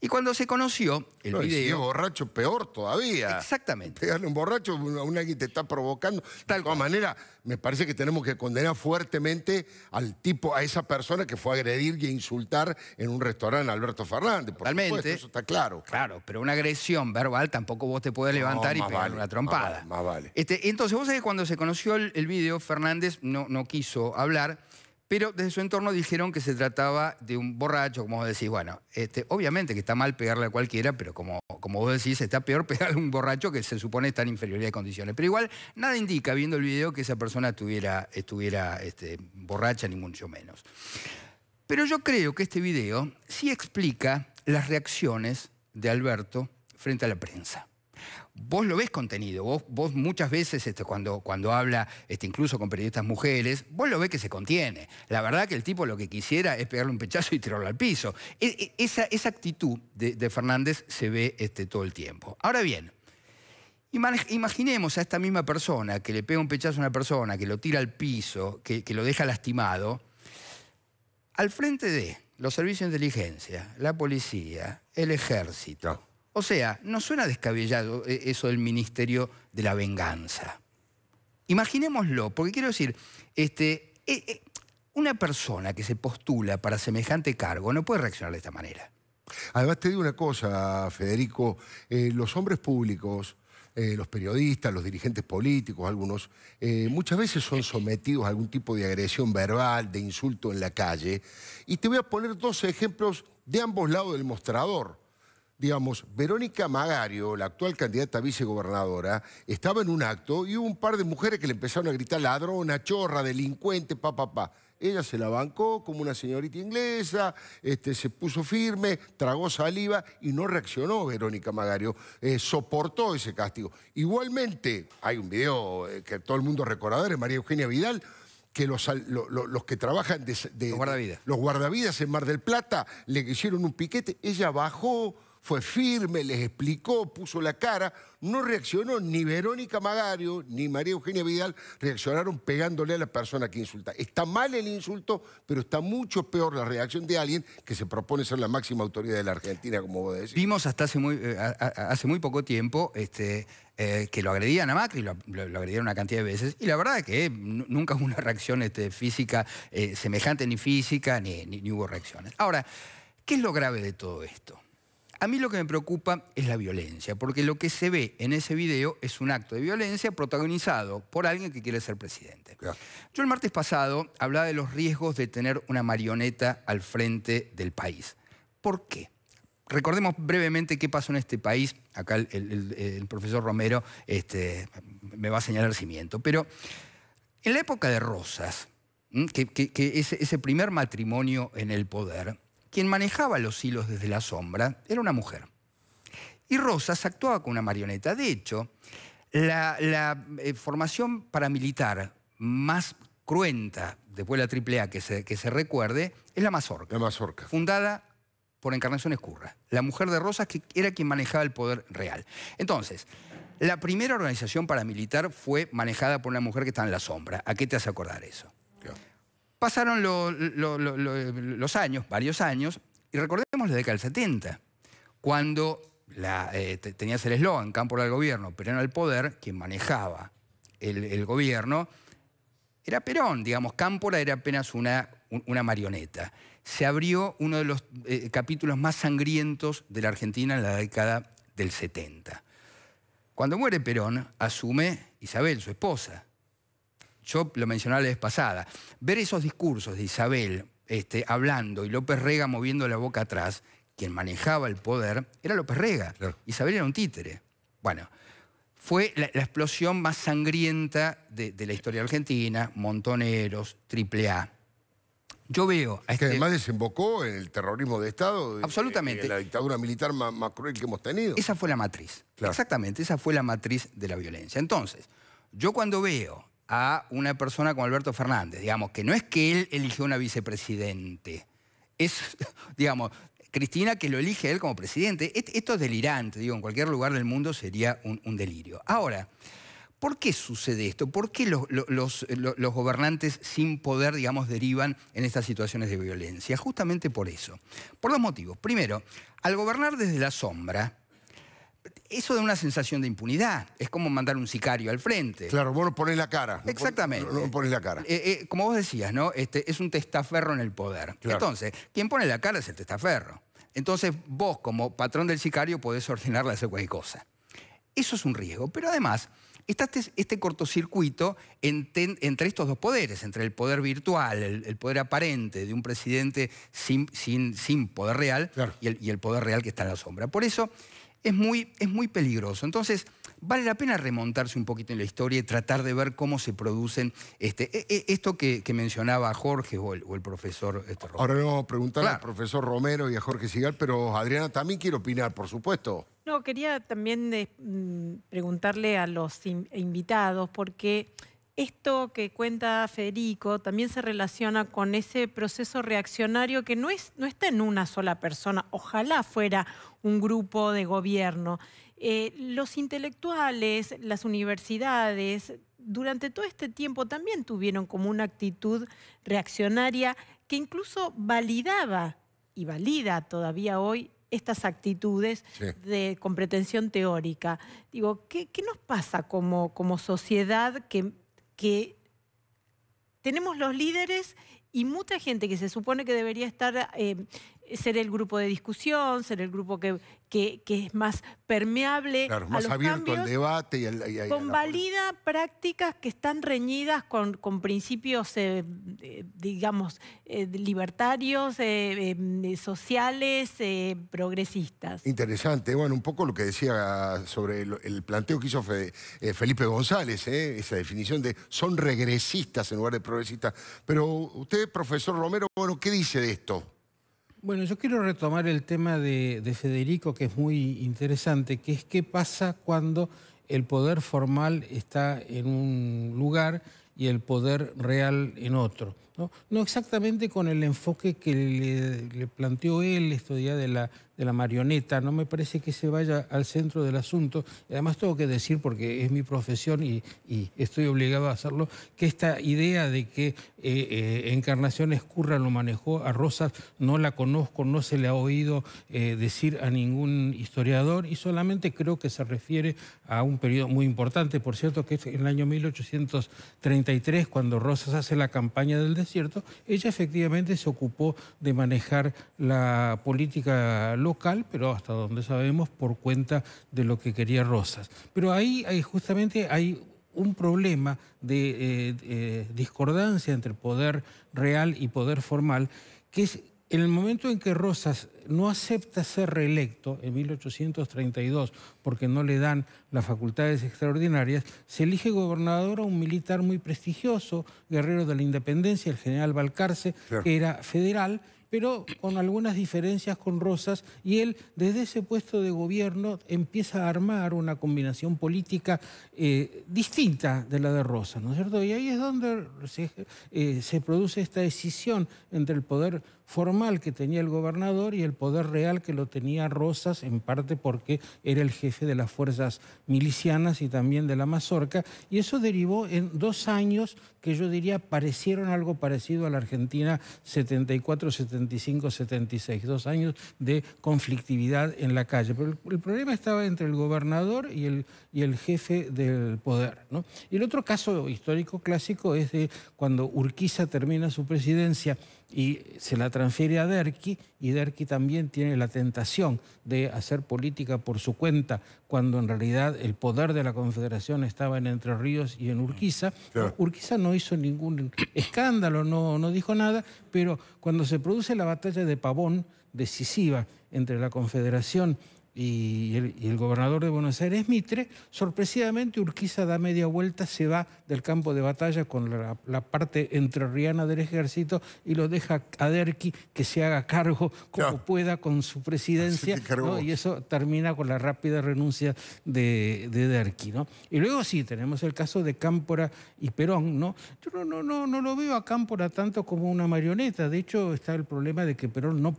y cuando se conoció el video. es borracho, peor todavía. Exactamente. Pegarle un borracho a una que te está provocando. de alguna manera, me parece que tenemos que condenar fuertemente al tipo, a esa persona que fue a agredir y a insultar en un restaurante Alberto Fernández. Totalmente. eso está claro. Claro, pero una agresión verbal tampoco vos te puedes levantar y pegar una trompada. Más vale. Este, entonces, vos sabés que cuando se conoció el, el video, Fernández no, no quiso hablar pero desde su entorno dijeron que se trataba de un borracho, como vos decís, bueno, este, obviamente que está mal pegarle a cualquiera, pero como, como vos decís, está peor pegarle a un borracho que se supone está en inferioridad de condiciones. Pero igual, nada indica, viendo el video, que esa persona estuviera, estuviera este, borracha, ni mucho menos. Pero yo creo que este video sí explica las reacciones de Alberto frente a la prensa vos lo ves contenido, vos, muchas veces este, cuando, cuando habla este, incluso con periodistas mujeres, vos lo ves que se contiene. La verdad que el tipo lo que quisiera es pegarle un pechazo y tirarlo al piso. E, e, esa, actitud de, Fernández se ve este, todo el tiempo. Ahora bien, imaginemos a esta misma persona que le pega un pechazo a una persona, que lo tira al piso, que lo deja lastimado, al frente de los servicios de inteligencia, la policía, el ejército, o sea, no suena descabellado eh, eso del ministerio de la venganza. Imaginémoslo, porque quiero decir, este, eh, eh, una persona que se postula para semejante cargo no puede reaccionar de esta manera. Además, te digo una cosa, Federico, los hombres públicos, los periodistas, los dirigentes políticos, algunos, muchas veces son sometidos a algún tipo de agresión verbal, de insulto en la calle. Y te voy a poner dos ejemplos de ambos lados del mostrador digamos, Verónica Magario, la actual candidata a vicegobernadora, estaba en un acto y hubo un par de mujeres que le empezaron a gritar ladrona, chorra, delincuente, pa, pa, pa. Ella se la bancó como una señorita inglesa, este, se puso firme, tragó saliva y no reaccionó Verónica Magario. Eh, soportó ese castigo. Igualmente, hay un video eh, que todo el mundo recordará, de María Eugenia Vidal, que los, los, que trabajan de, los, guardavidas. los guardavidas en Mar del Plata le hicieron un piquete, ella bajó, fue firme, les explicó, puso la cara, no reaccionó ni Verónica Magario ni María Eugenia Vidal reaccionaron pegándole a la persona que insulta. Está mal el insulto, pero está mucho peor la reacción de alguien que se propone ser la máxima autoridad de la Argentina, como vos decís. Vimos hasta hace muy, eh, poco tiempo este, eh, que lo agredían a Macri, lo, agredieron una cantidad de veces, y la verdad que eh, nunca hubo una reacción este, física semejante ni física, ni hubo reacciones. Ahora, ¿qué es lo grave de todo esto? A mí lo que me preocupa es la violencia, porque lo que se ve en ese video es un acto de violencia protagonizado por alguien que quiere ser presidente. Yo el martes pasado hablaba de los riesgos de tener una marioneta al frente del país. ¿Por qué? Recordemos brevemente qué pasó en este país. Acá el, profesor Romero este, me va a señalar el cimiento. Pero en la época de Rosas, que, ese primer matrimonio en el poder, quien manejaba los hilos desde la sombra era una mujer. Y Rosas actuaba como una marioneta. De hecho, la, eh, formación paramilitar más cruenta después de la AAA que se, que se recuerde es la Mazorca. La Mazorca. Fundada por Encarnación Escurra, la mujer de Rosas que era quien manejaba el poder real. Entonces, la primera organización paramilitar fue manejada por una mujer que está en la sombra. ¿A qué te hace acordar eso? Pasaron los años, varios años, y recordemos la década del 70, cuando la, eh, tenías el eslogan, campo al el gobierno, Perón al poder, quien manejaba el, gobierno, era Perón, digamos, Cámpora era apenas una, marioneta. Se abrió uno de los eh, capítulos más sangrientos de la Argentina en la década del 70. Cuando muere Perón, asume Isabel, su esposa, yo lo mencionaba la vez pasada. Ver esos discursos de Isabel este, hablando y López Rega moviendo la boca atrás, quien manejaba el poder, era López Rega. Isabel era un títere. Bueno, fue la, explosión más sangrienta de, la historia argentina, Montoneros, Triple A. Yo veo... Que este además desembocó en el terrorismo de Estado. Absolutamente. la dictadura militar más, cruel que hemos tenido. Esa fue la matriz. Exactamente, esa fue la matriz de la violencia. Entonces, yo cuando veo a una persona como Alberto Fernández, digamos, que no es que él eligió una vicepresidente, es, digamos, Cristina que lo elige él como presidente. Esto es delirante, digo, en cualquier lugar del mundo sería un, delirio. Ahora, ¿por qué sucede esto? ¿Por qué los, gobernantes sin poder, digamos, derivan en estas situaciones de violencia? Justamente por eso. Por dos motivos. Primero, al gobernar desde la sombra, eso da una sensación de impunidad. Es como mandar un sicario al frente. Claro, vos no la cara. Exactamente. la cara. Eh, eh, como vos decías, ¿no? Este, es un testaferro en el poder. Entonces, quien pone la cara es el testaferro. Entonces, vos como patrón del sicario podés ordenarle a hacer cualquier cosa. Eso es un riesgo. Pero además, este, este, cortocircuito entre, estos dos poderes, entre el poder virtual, el, poder aparente de un presidente sin, poder real y, el, y el poder real que está en la sombra. Por eso es muy, es muy peligroso. Entonces, vale la pena remontarse un poquito en la historia y tratar de ver cómo se producen este, e, e, esto que, mencionaba Jorge o el, profesor Romero. Este, Ahora vamos a preguntar al profesor Romero y a Jorge Sigal, pero Adriana también quiere opinar, por supuesto. No, quería también eh, mm, preguntarle a los invitados, porque esto que cuenta Federico también se relaciona con ese proceso reaccionario que no, es, no está en una sola persona, ojalá fuera un grupo de gobierno. Eh, los intelectuales, las universidades, durante todo este tiempo también tuvieron como una actitud reaccionaria que incluso validaba y valida todavía hoy estas actitudes de, con pretensión teórica. Digo, ¿qué, nos pasa como, como sociedad que que tenemos los líderes y mucha gente que se supone que debería estar eh, ser el grupo de discusión, ser el grupo que, es más permeable a más los abierto cambios, al debate y, al, convalida prácticas que están reñidas con, principios, eh, digamos, eh, libertarios, eh, sociales, progresistas. Interesante. Bueno, un poco lo que decía sobre el, planteo que hizo Felipe González, esa definición de son regresistas en lugar de progresistas. Pero usted, profesor Romero, bueno, ¿qué dice de esto? Bueno, yo quiero retomar el tema de, Federico, que es muy interesante, que es qué pasa cuando el poder formal está en un lugar y el poder real en otro. No, exactamente con el enfoque que le, planteó él, esto día de la de la marioneta, no me parece que se vaya al centro del asunto. Además tengo que decir, porque es mi profesión y, estoy obligado a hacerlo, que esta idea de que eh, eh, Encarnación Escurra lo manejó a Rosas no la conozco, no se le ha oído eh, decir a ningún historiador y solamente creo que se refiere a un periodo muy importante, por cierto, que es el año 1833, cuando Rosas hace la campaña del desierto, ella efectivamente se ocupó de manejar la política local local, pero hasta donde sabemos por cuenta de lo que quería Rosas. Pero ahí hay, justamente hay un problema de eh, eh, discordancia entre poder real y poder formal, que es en el momento en que Rosas no acepta ser reelecto en 1832 porque no le dan las facultades extraordinarias, se elige gobernador a un militar muy prestigioso, guerrero de la independencia, el general Balcarce, que era federal pero con algunas diferencias con Rosas, y él desde ese puesto de gobierno empieza a armar una combinación política eh, distinta de la de Rosas, ¿no es cierto? Y ahí es donde se, eh, se produce esta decisión entre el poder formal que tenía el gobernador y el poder real que lo tenía Rosas, en parte porque era el jefe de las fuerzas milicianas y también de la mazorca, y eso derivó en dos años que yo diría parecieron algo parecido a la Argentina 74, 75, 76, dos años de conflictividad en la calle. Pero el, problema estaba entre el gobernador y el, y el jefe del poder. Y el otro caso histórico clásico es de cuando Urquiza termina su presidencia y se la transfiere a Derqui y Derqui también tiene la tentación de hacer política por su cuenta cuando en realidad el poder de la Confederación estaba en Entre Ríos y en Urquiza. Mm, Urquiza no hizo ningún escándalo, no, no dijo nada, pero cuando se produce la batalla de Pavón decisiva entre la Confederación y el, gobernador de Buenos Aires, Mitre, sorpresivamente Urquiza da media vuelta, se va del campo de batalla con la, parte entrerriana del ejército y lo deja a Derqui que se haga cargo como ah. pueda con su presidencia. Y eso termina con la rápida renuncia de, Derqui. ¿no? Y luego sí, tenemos el caso de Cámpora y Perón. ¿no? Yo no, no, no, no lo veo a Cámpora tanto como una marioneta. De hecho, está el problema de que Perón no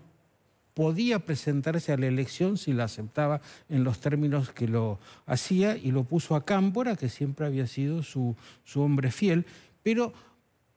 podía presentarse a la elección si la aceptaba en los términos que lo hacía y lo puso a Cámpora, que siempre había sido su, su hombre fiel, pero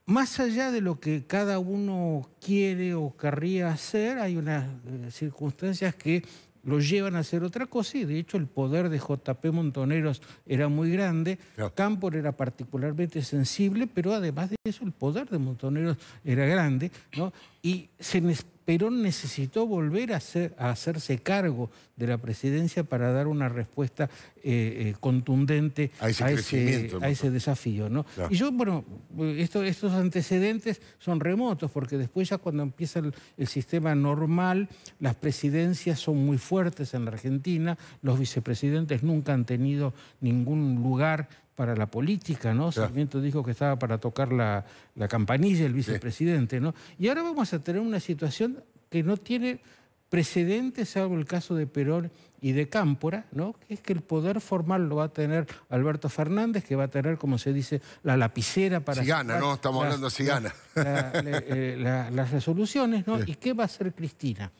más allá de lo que cada uno quiere o querría hacer, hay unas eh, circunstancias que lo llevan a hacer otra cosa y de hecho el poder de JP Montoneros era muy grande, Cámpora era particularmente sensible, pero además de eso el poder de Montoneros era grande, ¿no? Y se Perón necesitó volver a, hacerse cargo de la presidencia para dar una respuesta eh, eh, contundente a ese, desafío. ¿no? Y yo, bueno, estos antecedentes son remotos, porque después ya cuando empieza el, el sistema normal, las presidencias son muy fuertes en la Argentina, los vicepresidentes nunca han tenido ningún lugar para la política, ¿no? Sarmiento dijo que estaba para tocar la, campanilla el vicepresidente, ¿no? Y ahora vamos a tener una situación que no tiene precedentes, salvo el caso de Perón y de Cámpora, ¿no? que es que el poder formal lo va a tener Alberto Fernández, que va a tener, como se dice, la lapicera para... Si gana, ¿no? Estamos hablando si gana. Eh, las resoluciones, ¿no? ¿Y qué va a hacer Cristina?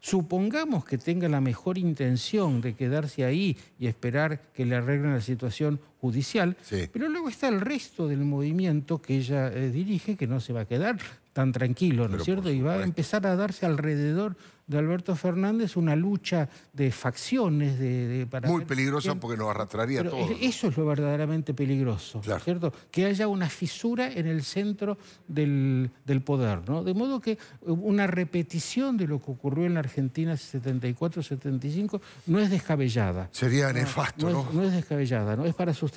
Supongamos que tenga la mejor intención de quedarse ahí y esperar que le arreglen la situación judicial, pero luego está el resto del movimiento que ella eh, dirige, que no se va a quedar tan tranquilo, ¿no es cierto? Y va a empezar a darse alrededor de Alberto Fernández una lucha de facciones. De, Muy peligrosa porque lo arrastraría todo. Eso es lo verdaderamente peligroso, ¿no es ¿cierto? Que haya una fisura en el centro del, poder, ¿no? De modo que eh, una repetición de lo que ocurrió en la Argentina 74-75 no es descabellada. Sería nefasto, ¿no? es, descabellada, ¿no? Es para sus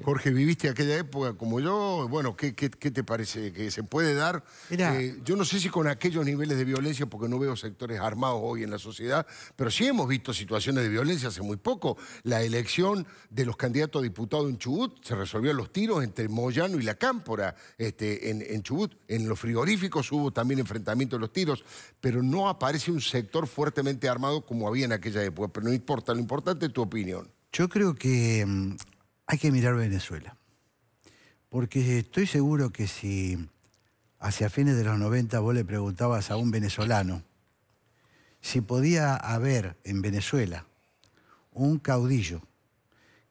Jorge, viviste aquella época como yo, bueno, ¿qué, te parece que se puede dar? Eh, yo no sé si con aquellos niveles de violencia, porque no veo sectores armados hoy en la sociedad, pero sí hemos visto situaciones de violencia hace muy poco. La elección de los candidatos a diputado en Chubut se resolvió a los tiros entre Moyano y La Cámpora este, en, Chubut. En los frigoríficos hubo también enfrentamiento de los tiros, pero no aparece un sector fuertemente armado como había en aquella época. Pero no importa, lo importante es tu opinión. Yo creo que mm, hay que mirar Venezuela. Porque estoy seguro que si hacia fines de los 90 vos le preguntabas a un venezolano si podía haber en Venezuela un caudillo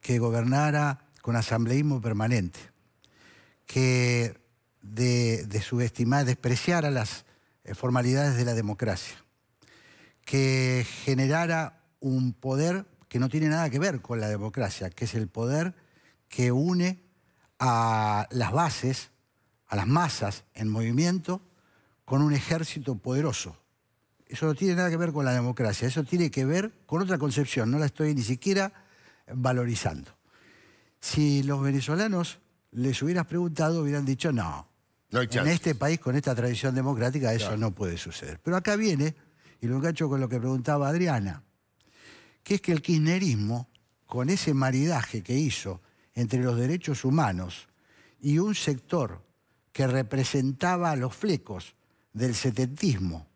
que gobernara con asambleísmo permanente, que de, subestimar, despreciara las eh, formalidades de la democracia, que generara un poder que no tiene nada que ver con la democracia, que es el poder que une a las bases, a las masas en movimiento, con un ejército poderoso. Eso no tiene nada que ver con la democracia, eso tiene que ver con otra concepción, no la estoy ni siquiera valorizando. Si los venezolanos les hubieras preguntado, hubieran dicho, no, en este país con esta tradición democrática eso no puede suceder. Pero acá viene, y lo engancho con lo que preguntaba Adriana, que es que el kirchnerismo, con ese maridaje que hizo entre los derechos humanos y un sector que representaba los flecos del setentismo,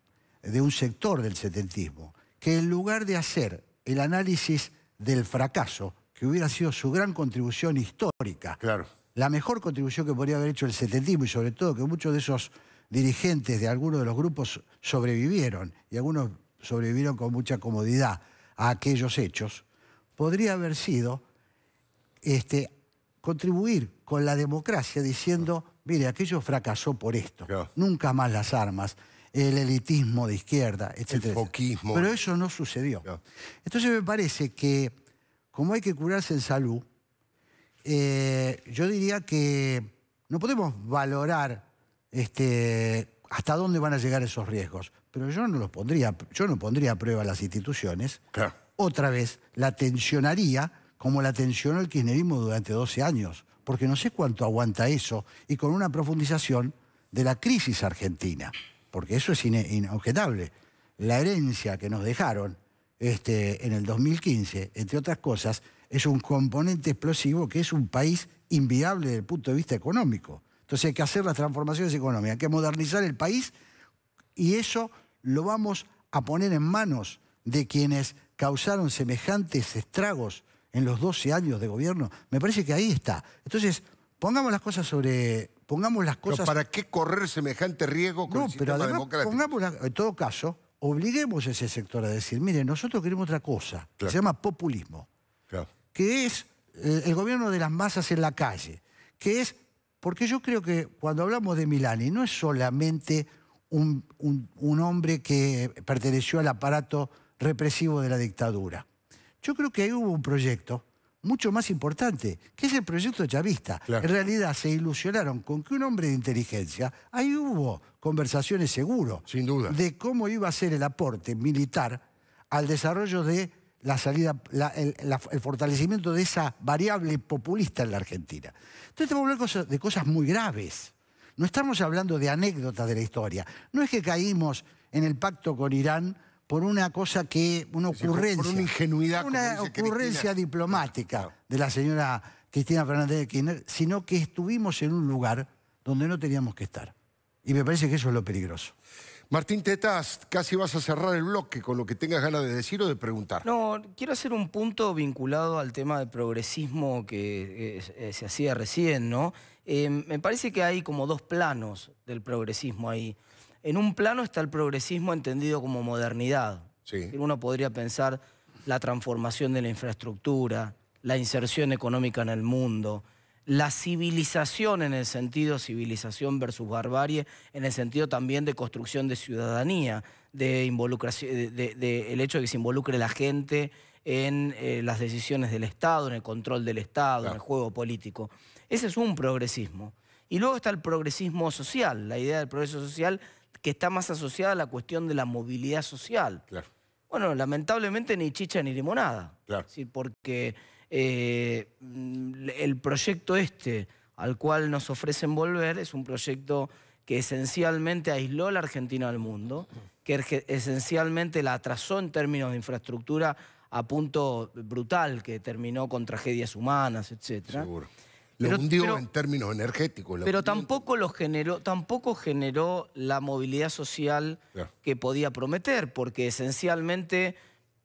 de un sector del setentismo, que en lugar de hacer el análisis del fracaso, que hubiera sido su gran contribución histórica, claro. la mejor contribución que podría haber hecho el setentismo y sobre todo que muchos de esos dirigentes de algunos de los grupos sobrevivieron y algunos sobrevivieron con mucha comodidad a aquellos hechos, podría haber sido este, contribuir con la democracia diciendo, mire, aquello fracasó por esto, nunca más las armas, el elitismo de izquierda, etc. Pero eso no sucedió. Entonces me parece que como hay que curarse en salud, eh, yo diría que no podemos valorar este, hasta dónde van a llegar esos riesgos, pero yo no los pondría, yo no pondría a prueba las instituciones. Otra vez, la tensionaría como la atención al kirchnerismo durante 12 años, porque no sé cuánto aguanta eso, y con una profundización de la crisis argentina, porque eso es inobjetable. La herencia que nos dejaron este, en el 2015, entre otras cosas, es un componente explosivo que es un país inviable desde el punto de vista económico. Entonces hay que hacer las transformaciones económicas, hay que modernizar el país y eso lo vamos a poner en manos de quienes causaron semejantes estragos en los 12 años de gobierno. Me parece que ahí está. Entonces, pongamos las cosas sobre... Pongamos las cosas... ¿Para qué correr semejante riesgo con no, el en todo caso, obliguemos a ese sector a decir, mire, nosotros queremos otra cosa, que se llama populismo, que es eh, el gobierno de las masas en la calle, que es... Porque yo creo que cuando hablamos de Milani no es solamente un hombre que perteneció al aparato represivo de la dictadura. Yo creo que ahí hubo un proyecto mucho más importante, que es el proyecto chavista. En realidad se ilusionaron con que un hombre de inteligencia, ahí hubo conversaciones seguro. Sin duda. De cómo iba a ser el aporte militar al desarrollo de la salida, el, el, fortalecimiento de esa variable populista en la Argentina. Entonces estamos hablando de cosas muy graves. No estamos hablando de anécdotas de la historia. No es que caímos en el pacto con Irán por una cosa que, una ocurrencia. Por, una ingenuidad. Una ocurrencia diplomática de la señora Cristina Fernández de Kirchner, sino que estuvimos en un lugar donde no teníamos que estar. Y me parece que eso es lo peligroso. Martín Tetaz, casi vas a cerrar el bloque con lo que tengas ganas de decir o de preguntar. No, quiero hacer un punto vinculado al tema del progresismo que eh, se hacía recién, ¿no? Eh, me parece que hay como dos planos del progresismo ahí. En un plano está el progresismo entendido como modernidad. Uno podría pensar la transformación de la infraestructura, la inserción económica en el mundo, la civilización en el sentido civilización versus barbarie, en el sentido también de construcción de ciudadanía, de, involucración, de, el hecho de que se involucre la gente en eh, las decisiones del Estado, en el control del Estado, en el juego político. Ese es un progresismo. Y luego está el progresismo social, la idea del progreso social que está más asociada a la cuestión de la movilidad social. Bueno, lamentablemente ni chicha ni limonada. Sí, porque eh, mm, el proyecto este al cual nos ofrecen volver es un proyecto que esencialmente aisló a la Argentina del mundo, que esencialmente la atrasó en términos de infraestructura a punto brutal, que terminó con tragedias humanas, etc. Seguro. Lo hundió en términos energéticos. Pero tampoco, lo generó, tampoco generó la movilidad social que podía prometer, porque esencialmente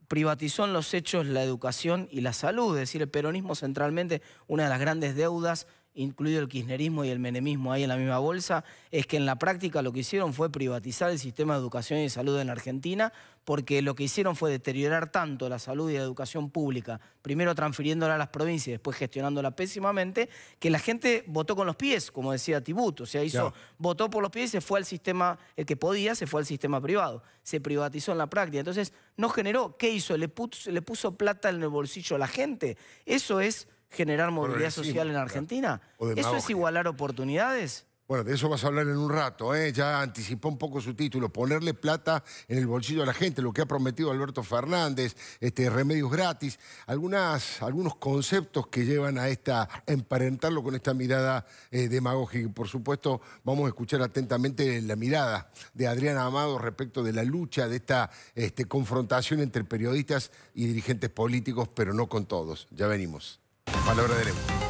privatizó en los hechos la educación y la salud. Es decir, el peronismo centralmente, una de las grandes deudas incluido el kirchnerismo y el menemismo ahí en la misma bolsa, es que en la práctica lo que hicieron fue privatizar el sistema de educación y salud en la Argentina, porque lo que hicieron fue deteriorar tanto la salud y la educación pública, primero transfiriéndola a las provincias y después gestionándola pésimamente, que la gente votó con los pies, como decía Tibut, o sea, hizo, votó por los pies y se fue al sistema, el que podía se fue al sistema privado, se privatizó en la práctica. Entonces, no generó, ¿qué hizo? ¿Le le puso plata en el bolsillo a la gente? Eso es generar movilidad social en Argentina? ¿Eso es igualar oportunidades? Bueno, de eso vas a hablar en un rato, ¿eh? ya anticipó un poco su título, ponerle plata en el bolsillo a la gente, lo que ha prometido Alberto Fernández, este, remedios gratis, algunas, algunos conceptos que llevan a esta, emparentarlo con esta mirada eh, demagógica. Y por supuesto, vamos a escuchar atentamente la mirada de Adriana Amado respecto de la lucha, de esta este, confrontación entre periodistas y dirigentes políticos, pero no con todos. Ya venimos. Palabra de Leo.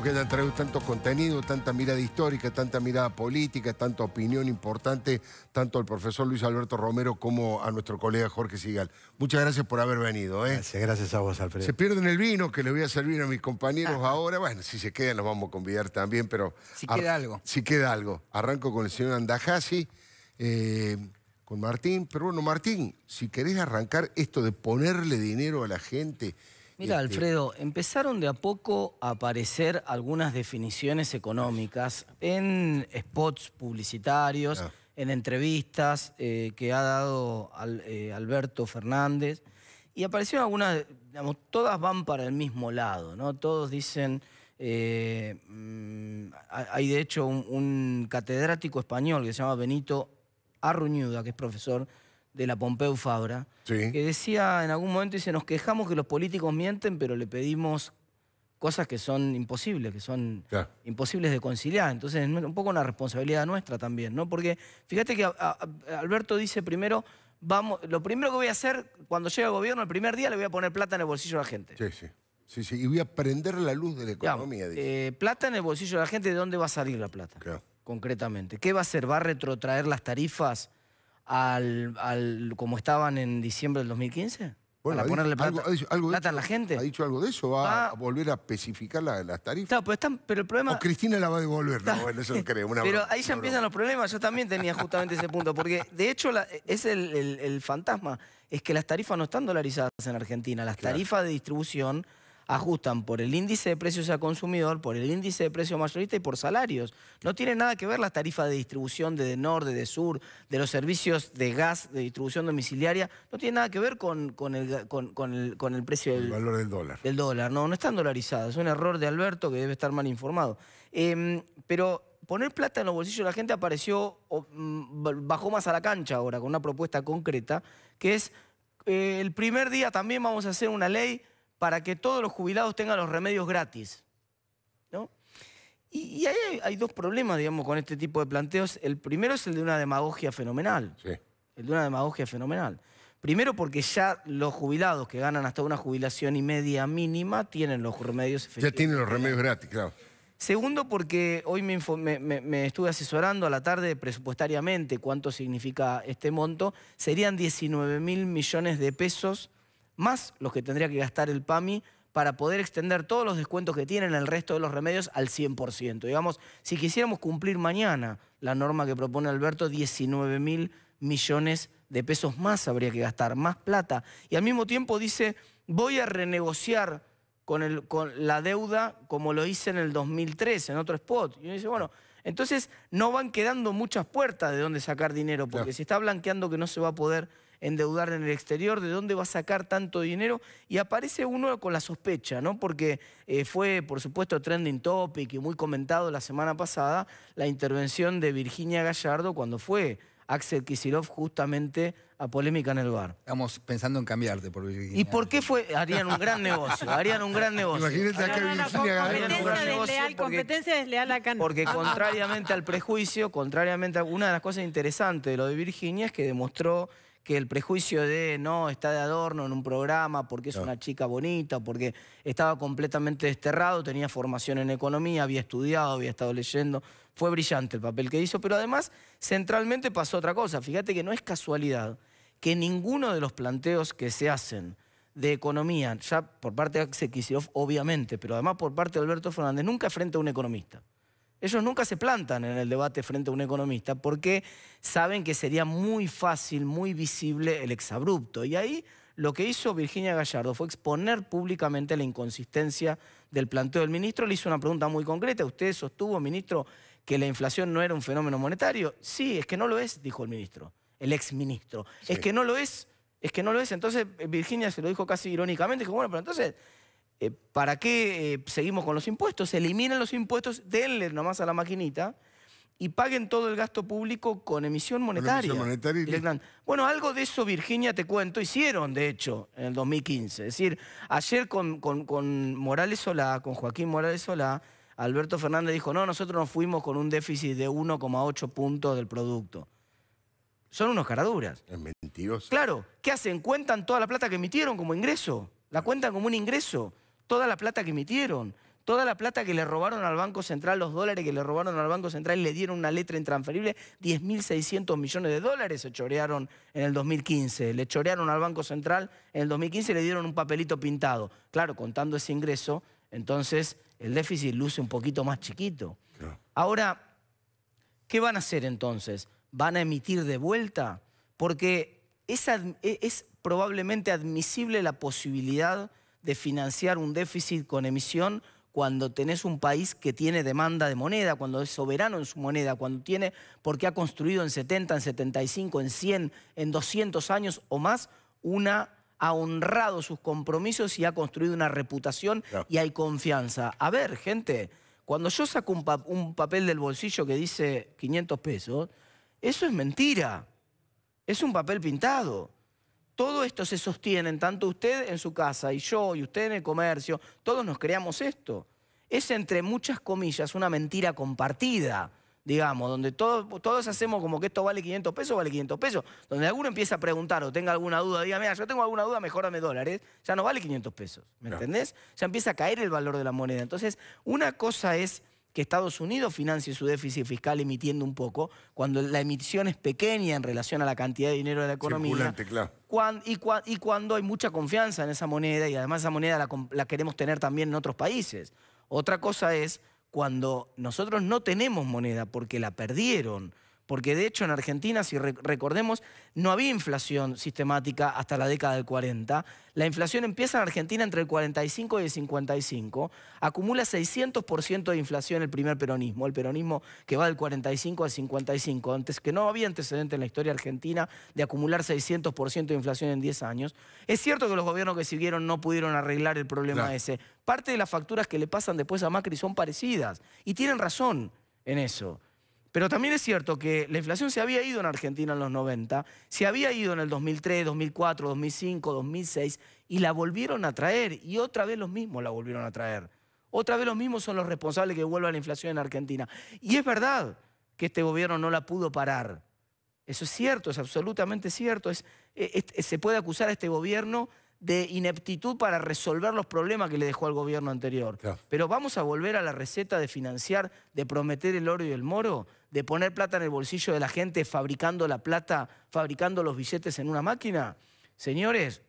porque que han traído tanto contenido, tanta mirada histórica, tanta mirada política, tanta opinión importante, tanto al profesor Luis Alberto Romero como a nuestro colega Jorge Sigal. Muchas gracias por haber venido. ¿eh? Gracias, gracias a vos, Alfredo. Se pierden el vino que le voy a servir a mis compañeros ahora. Bueno, si se quedan los vamos a convidar también, pero... Si queda algo. Si queda algo. Arranco con el señor Andajasi. Eh, con Martín, pero bueno, Martín, si querés arrancar esto de ponerle dinero a la gente, Mira, este, Alfredo, empezaron de a poco a aparecer algunas definiciones económicas en spots publicitarios, ah. en entrevistas eh, que ha dado eh, Alberto Fernández. Y aparecieron algunas, digamos, todas van para el mismo lado, ¿no? Todos dicen. Eh, mm, hay de hecho un catedrático español que se llama Benito Arruñuda, que es profesor de la Pompeu Fabra, que decía en algún momento, dice, nos quejamos que los políticos mienten, pero le pedimos cosas que son imposibles, que son imposibles de conciliar. Entonces, es un poco una responsabilidad nuestra también, ¿no? Porque fíjate que Alberto dice primero, vamos, lo primero que voy a hacer cuando llegue al gobierno, el primer día le voy a poner plata en el bolsillo a la gente. Sí, sí. Sí, y voy a prender la luz de la economía. Eh, plata en el bolsillo de la gente, ¿de dónde va a salir la plata? Concretamente. ¿Qué va a hacer? ¿Va a retrotraer las tarifas al, como estaban en diciembre del 2015? Bueno, ponerle plata, la gente. ¿Ha dicho algo de eso? ¿Va, a ah. volver a especificar las tarifas? Claro, pero, el problema... O Cristina la va a devolver, no, eso no creo. pero ahí ya empiezan los problemas. Yo también tenía justamente ese punto. Porque, de hecho, es el, fantasma. Es que las tarifas no están dolarizadas en Argentina. Las tarifas de distribución ajustan por el índice de precios al consumidor, por el índice de precios mayorista y por salarios. No tiene nada que ver las tarifas de distribución de, de norte, de sur, de los servicios de gas, de distribución domiciliaria, no tiene nada que ver con, el, con, el, precio del... valor del dólar. Del dólar, no, no están dolarizadas. Es un error de Alberto que debe estar mal informado. Em, pero poner plata en los bolsillos de la gente apareció, mm, bajó más a la cancha ahora con una propuesta concreta, que es eh, el primer día también vamos a hacer una ley para que todos los jubilados tengan los remedios gratis. ¿no? Y, ahí hay, dos problemas, digamos, con este tipo de planteos. El primero es el de una demagogia fenomenal. Sí. El de una demagogia fenomenal. Primero porque ya los jubilados que ganan hasta una jubilación y media mínima tienen los remedios efectivos. Ya tienen los remedios gratis, claro. Segundo, porque hoy me, me, estuve asesorando a la tarde presupuestariamente cuánto significa este monto. Serían 19 mil millones de pesos más los que tendría que gastar el PAMI para poder extender todos los descuentos que tienen el resto de los remedios al 100%. Digamos, si quisiéramos cumplir mañana la norma que propone Alberto, 19 mil millones de pesos más habría que gastar, más plata. Y al mismo tiempo dice, voy a renegociar con, el, con la deuda como lo hice en el 2003, en otro spot. Y uno dice, bueno, entonces no van quedando muchas puertas de dónde sacar dinero, porque se está blanqueando que no se va a poder endeudar en el exterior, de dónde va a sacar tanto dinero. Y aparece uno con la sospecha, ¿no? Porque eh, fue, por supuesto, trending topic y muy comentado la semana pasada la intervención de Virginia Gallardo cuando fue Axel Kisilov justamente a polémica en el bar. Estamos pensando en cambiarte por Virginia. ¿Y por qué fue? Harían un gran negocio, harían un gran negocio. Imagínate a Gallardo. competencia desleal, Porque contrariamente al prejuicio, contrariamente a, una de las cosas interesantes de lo de Virginia es que demostró que el prejuicio de no, está de adorno en un programa porque es una chica bonita, porque estaba completamente desterrado, tenía formación en economía, había estudiado, había estado leyendo. Fue brillante el papel que hizo, pero además centralmente pasó otra cosa. Fíjate que no es casualidad que ninguno de los planteos que se hacen de economía, ya por parte de Axel Kicillof obviamente, pero además por parte de Alberto Fernández, nunca frente a un economista. Ellos nunca se plantan en el debate frente a un economista porque saben que sería muy fácil, muy visible el exabrupto. Y ahí lo que hizo Virginia Gallardo fue exponer públicamente la inconsistencia del planteo del ministro. Le hizo una pregunta muy concreta. ¿Usted sostuvo, ministro, que la inflación no era un fenómeno monetario? Sí, es que no lo es, dijo el ministro, el exministro. ministro. Es que no lo es, es que no lo es. Entonces eh, Virginia se lo dijo casi irónicamente, que bueno, pero entonces eh, ¿Para qué eh, seguimos con los impuestos? eliminan los impuestos, denle nomás a la maquinita y paguen todo el gasto público con emisión monetaria. Bueno, algo de eso, Virginia, te cuento, hicieron, de hecho, en el 2015. Es decir, ayer con, con Morales Solá, con Joaquín Morales Solá, Alberto Fernández dijo, no, nosotros nos fuimos con un déficit de 1,8 puntos del producto. Son unos caraduras. Es mentiroso. Claro, ¿qué hacen? Cuentan toda la plata que emitieron como ingreso. La cuentan como un ingreso toda la plata que emitieron, toda la plata que le robaron al Banco Central, los dólares que le robaron al Banco Central, y le dieron una letra intransferible, 10.600 millones de dólares se chorearon en el 2015, le chorearon al Banco Central en el 2015 le dieron un papelito pintado. Claro, contando ese ingreso, entonces el déficit luce un poquito más chiquito. Ahora, ¿qué van a hacer entonces? ¿Van a emitir de vuelta? Porque es probablemente admisible la posibilidad de financiar un déficit con emisión cuando tenés un país que tiene demanda de moneda, cuando es soberano en su moneda, cuando tiene, porque ha construido en 70, en 75, en 100, en 200 años o más, una ha honrado sus compromisos y ha construido una reputación y hay confianza. A ver, gente, cuando yo saco un papel del bolsillo que dice 500 pesos, eso es mentira. Es un papel pintado todo esto se sostiene, tanto usted en su casa y yo y usted en el comercio, todos nos creamos esto. Es entre muchas comillas una mentira compartida, digamos, donde todos, todos hacemos como que esto vale 500 pesos, vale 500 pesos, donde alguno empieza a preguntar o tenga alguna duda, diga, mira, yo tengo alguna duda, mejorame dólares, ya no vale 500 pesos, ¿me entendés? Ya empieza a caer el valor de la moneda. Entonces, una cosa es que Estados Unidos financie su déficit fiscal emitiendo un poco, cuando la emisión es pequeña en relación a la cantidad de dinero de la economía. y, cuando hay mucha confianza en esa moneda y además esa moneda la queremos tener también en otros países. Otra cosa es cuando nosotros no tenemos moneda porque la perdieron porque de hecho en Argentina, si recordemos, no había inflación sistemática hasta la década del 40. La inflación empieza en Argentina entre el 45 y el 55, acumula 600% de inflación el primer peronismo, el peronismo que va del 45 al 55, antes que no había antecedente en la historia argentina de acumular 600% de inflación en 10 años. Es cierto que los gobiernos que siguieron no pudieron arreglar el problema ese. Parte de las facturas que le pasan después a Macri son parecidas y tienen razón en eso. Pero también es cierto que la inflación se había ido en Argentina en los 90, se había ido en el 2003, 2004, 2005, 2006 y la volvieron a traer y otra vez los mismos la volvieron a traer. Otra vez los mismos son los responsables que vuelva la inflación en Argentina. Y es verdad que este gobierno no la pudo parar. Eso es cierto, es absolutamente cierto. Es, eh, eh, se puede acusar a este gobierno de ineptitud para resolver los problemas que le dejó al gobierno anterior. Pero vamos a volver a la receta de financiar, de prometer el oro y el moro de poner plata en el bolsillo de la gente fabricando la plata, fabricando los billetes en una máquina? Señores,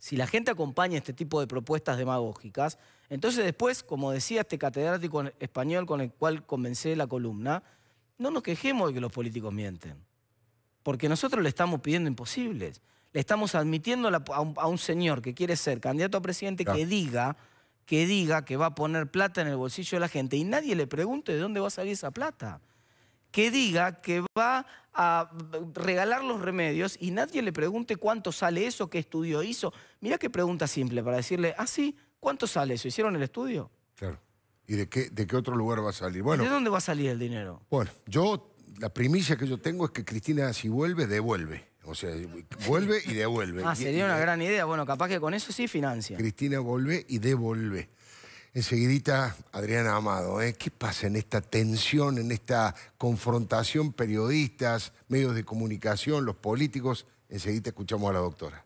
si la gente acompaña este tipo de propuestas demagógicas, entonces después, como decía este catedrático español con el cual convencé la columna, no nos quejemos de que los políticos mienten, porque nosotros le estamos pidiendo imposibles. Le estamos admitiendo a un, señor que quiere ser candidato a presidente que diga que diga que va a poner plata en el bolsillo de la gente y nadie le pregunte de dónde va a salir esa plata que diga que va a regalar los remedios y nadie le pregunte cuánto sale eso, qué estudio hizo. mira qué pregunta simple para decirle, ah, sí, ¿cuánto sale eso? ¿Hicieron el estudio? Claro. ¿Y de qué, de qué otro lugar va a salir? Bueno, ¿De dónde va a salir el dinero? Bueno, yo, la primicia que yo tengo es que Cristina, si vuelve, devuelve. O sea, vuelve y devuelve. ah, sería una gran idea. Bueno, capaz que con eso sí financia. Cristina vuelve y devuelve. Enseguidita, Adriana Amado, ¿eh? ¿qué pasa en esta tensión, en esta confrontación periodistas, medios de comunicación, los políticos? Enseguida escuchamos a la doctora.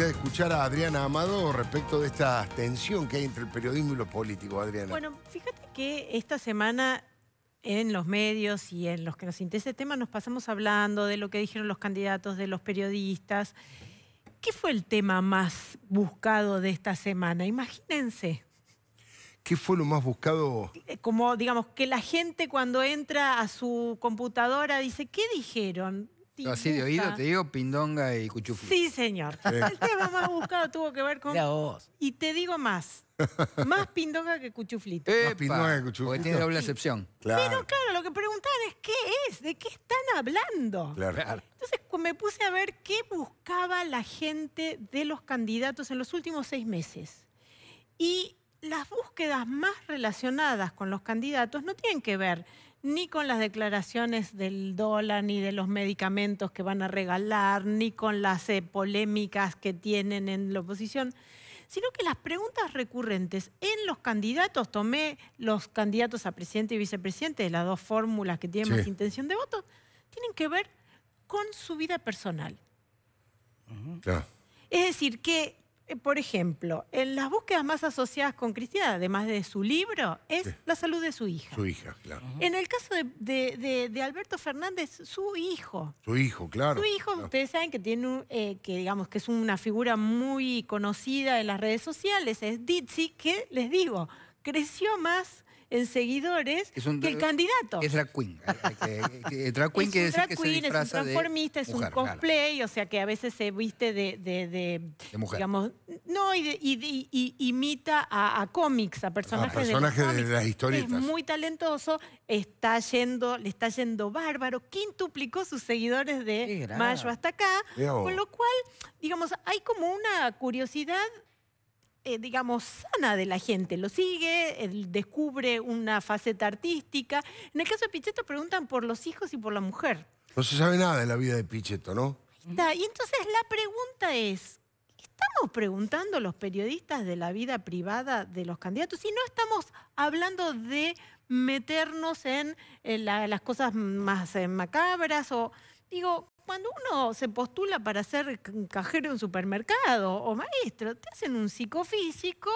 de escuchar a Adriana Amado respecto de esta tensión que hay entre el periodismo y lo político, Adriana. Bueno, fíjate que esta semana en los medios y en los que nos interesa el tema nos pasamos hablando de lo que dijeron los candidatos, de los periodistas. ¿Qué fue el tema más buscado de esta semana? Imagínense. ¿Qué fue lo más buscado? Eh, como, digamos, que la gente cuando entra a su computadora dice, ¿qué dijeron? Así de oído te digo, Pindonga y Cuchuflito. Sí, señor. El tema más buscado tuvo que ver con... Y te digo más. Más pindonga que cuchuflito. Más pindonga que cuchuflito. Porque tiene doble excepción. Claro. Pero claro, lo que preguntaban es qué es, de qué están hablando. Claro. Entonces me puse a ver qué buscaba la gente de los candidatos en los últimos seis meses. Y las búsquedas más relacionadas con los candidatos no tienen que ver ni con las declaraciones del dólar, ni de los medicamentos que van a regalar, ni con las eh, polémicas que tienen en la oposición, sino que las preguntas recurrentes en los candidatos, tomé los candidatos a presidente y vicepresidente, las dos fórmulas que tienen más intención de voto, tienen que ver con su vida personal. Es decir, que eh, por ejemplo, en las búsquedas más asociadas con Cristiana, además de su libro, es la salud de su hija. Su hija, claro. En el caso de, Alberto Fernández, su hijo. Su hijo, claro. Su hijo, ustedes saben que tiene eh, que digamos que es una figura muy conocida en las redes sociales, es Dizzy, que les digo, creció más en seguidores que el candidato. Es drag queen. drag queen es un transformista, es un cosplay, o sea que a veces se viste de... De, mujer. no, y, imita a, cómics, a personajes, a personajes de, de, las historietas. muy talentoso, está yendo, le está yendo bárbaro, quintuplicó sus seguidores de mayo hasta acá, con lo cual, digamos, hay como una curiosidad eh, digamos, sana de la gente. Lo sigue, descubre una faceta artística. En el caso de Pichetto preguntan por los hijos y por la mujer. No se sabe nada de la vida de Pichetto, ¿no? Y entonces la pregunta es, ¿estamos preguntando los periodistas de la vida privada de los candidatos? Si no estamos hablando de meternos en eh, las cosas más eh, macabras o... Digo, cuando uno se postula para ser cajero en supermercado o maestro, te hacen un psicofísico,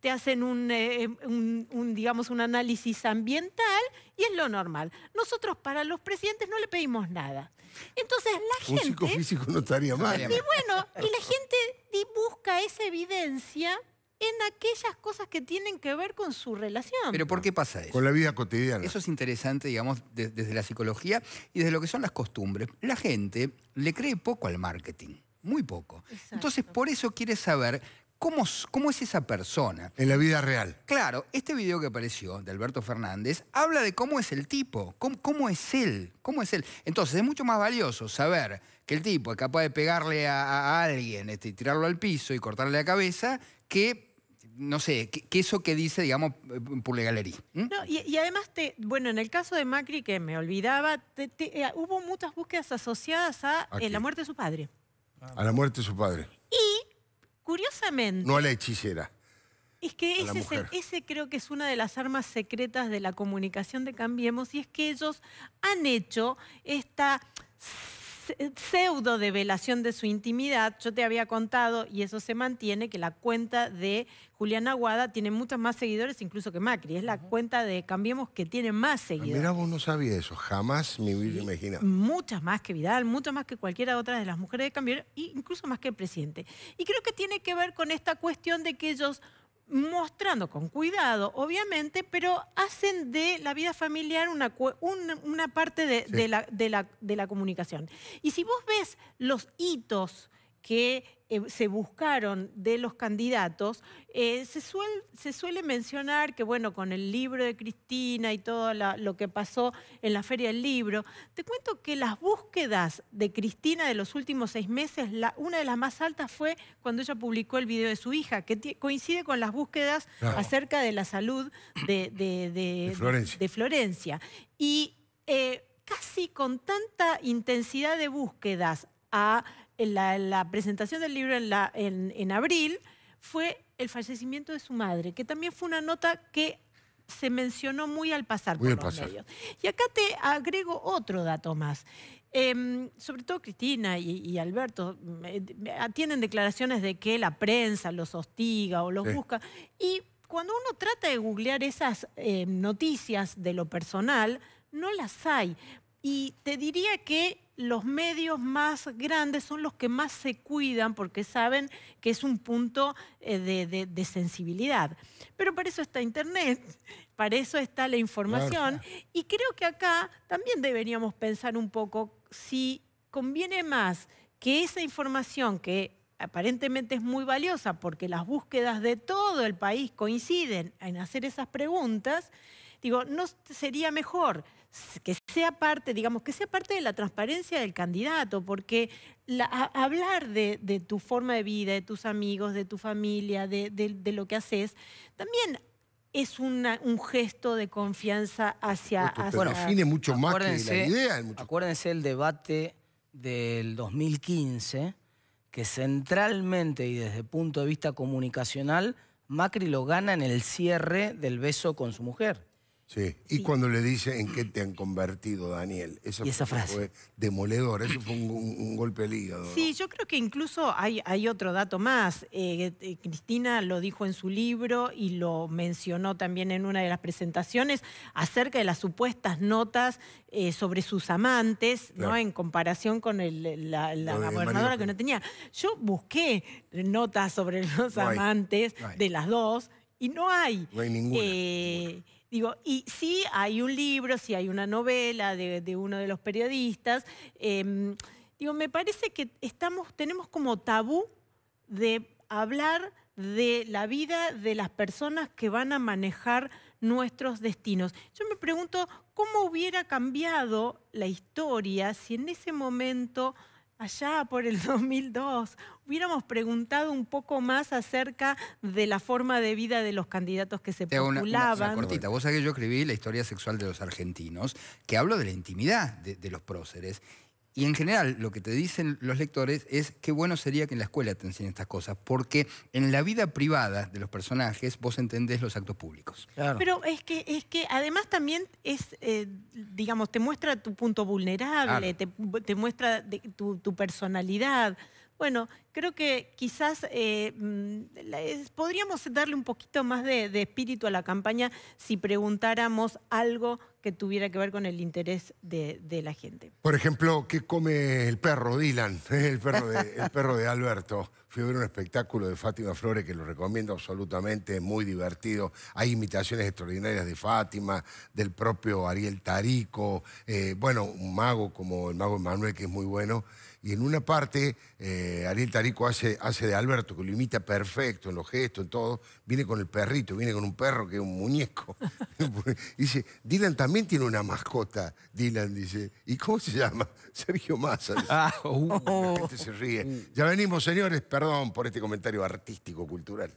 te hacen eh, em, un, digamos, un análisis ambiental y es lo normal. Nosotros para los presidentes no le pedimos nada. Entonces la gente... Un psicofísico no estaría mal. Y bueno, y la gente busca esa evidencia en aquellas cosas que tienen que ver con su relación. Pero ¿por qué pasa eso? Con la vida cotidiana. Eso es interesante, digamos, desde la psicología y desde lo que son las costumbres. La gente le cree poco al marketing, muy poco. Entonces, por eso quiere saber ¿Cómo, es esa persona? En la vida real. Claro, este video que apareció de Alberto Fernández habla de cómo es el tipo, cómo, es él, cómo es él. Entonces es mucho más valioso saber que el tipo es capaz de pegarle a, alguien, este, y tirarlo al piso y cortarle la cabeza, que no sé, qué eso que dice, digamos, Pule Galerí. ¿Mm? y, además, te, bueno, en el caso de Macri, que me olvidaba, eh, hubo muchas búsquedas asociadas a eh, la muerte de su padre. A la muerte de su padre. Y, curiosamente... No a la hechicera. Es que ese, creo que es una de las armas secretas de la comunicación de Cambiemos y es que ellos han hecho esta pseudo develación de su intimidad. Yo te había contado, y eso se mantiene, que la cuenta de Julián Aguada tiene muchas más seguidores incluso que Macri. Es la cuenta de Cambiemos que tiene más ah, seguidores. Mira, vos no sabía eso. Jamás me hubiera imaginado. Muchas más que Vidal, muchas más que cualquiera otra de las mujeres de Cambiemos, incluso más que el presidente. Y creo que tiene que ver con esta cuestión de que ellos mostrando con cuidado, obviamente, pero hacen de la vida familiar una, parte de la comunicación. Y si vos ves los hitos que eh, se buscaron de los candidatos, eh, se, se, suele mencionar que, bueno, con el libro de Cristina y todo lo que pasó en la Feria del Libro, te cuento que las búsquedas de Cristina de los últimos seis meses, una de las más altas fue cuando ella publicó el video de su hija, que coincide con las búsquedas acerca de la salud de, de, Florencia. Y eh, casi con tanta intensidad de búsquedas a la, presentación del libro en, abril fue el fallecimiento de su madre, que también fue una nota que se mencionó muy al pasar por los medios. Y acá te agrego otro dato más. Em, sobre todo Cristina y, Alberto tienen declaraciones de que la prensa los hostiga o los busca. Y cuando uno trata de googlear esas em, noticias de lo personal, no las hay. Y te diría que los medios más grandes son los que más se cuidan porque saben que es un punto eh, de, sensibilidad. Pero para eso está Internet, para eso está la información y creo que acá también deberíamos pensar un poco si conviene más que esa información que aparentemente es muy valiosa porque las búsquedas de todo el país coinciden en hacer esas preguntas, digo, ¿no sería mejor que sea parte, digamos, que sea parte de la transparencia del candidato, porque hablar de, tu forma de vida, de tus amigos, de tu familia, de, lo que haces, también es un gesto de confianza hacia... hacia Bueno, define mucho más que la idea. Acuérdense el debate del 2015, que centralmente y desde el punto de vista comunicacional, Macri lo gana en el cierre del beso con su mujer. Sí, y cuando le dice en qué te han convertido, Daniel. Esa, frase fue demoledora, eso fue un, golpe al hígado. Sí, yo creo que incluso hay, otro dato más. Eh, eh, Cristina lo dijo en su libro y lo mencionó también en una de las presentaciones acerca de las supuestas notas eh, sobre sus amantes, ¿no? En comparación con la, la gobernadora que no tenía. Yo busqué notas sobre los amantes de las dos y no hay. No hay ninguna. Digo, y si hay un libro, si hay una novela de, uno de los periodistas. Em, digo, me parece que estamos, tenemos como tabú de hablar de la vida de las personas que van a manejar nuestros destinos. Yo me pregunto cómo hubiera cambiado la historia si en ese momento allá por el 2002, hubiéramos preguntado un poco más acerca de la forma de vida de los candidatos que se populaban. Una, cortita, vos sabés que yo escribí la historia sexual de los argentinos, que hablo de la intimidad de los próceres, y en general lo que te dicen los lectores es qué bueno sería que en la escuela te enseñen estas cosas, porque en la vida privada de los personajes vos entendés los actos públicos. Pero es que, es que además también es, eh, digamos, te muestra tu punto vulnerable, te, muestra tu, tu personalidad. Bueno, creo que quizás eh, mm, podríamos darle un poquito más de, espíritu a la campaña si preguntáramos algo que tuviera que ver con el interés de, la gente. Por ejemplo, ¿qué come el perro, Dylan? El perro de, el perro de Alberto. Fui a ver un espectáculo de Fátima Flores que lo recomiendo absolutamente, muy divertido. Hay imitaciones extraordinarias de Fátima, del propio Ariel Tarico, eh, bueno, un mago como el mago Emanuel, que es muy bueno. Y en una parte, eh, Ariel Tarico hace, hace de Alberto, que lo imita perfecto en los gestos, en todo. Viene con el perrito, viene con un perro que es un muñeco. dice, Dylan también tiene una mascota, Dylan, dice. ¿Y cómo se llama? Sergio Massa. Ah, La uh. se ríe. Ya venimos, señores, perdón por este comentario artístico, cultural.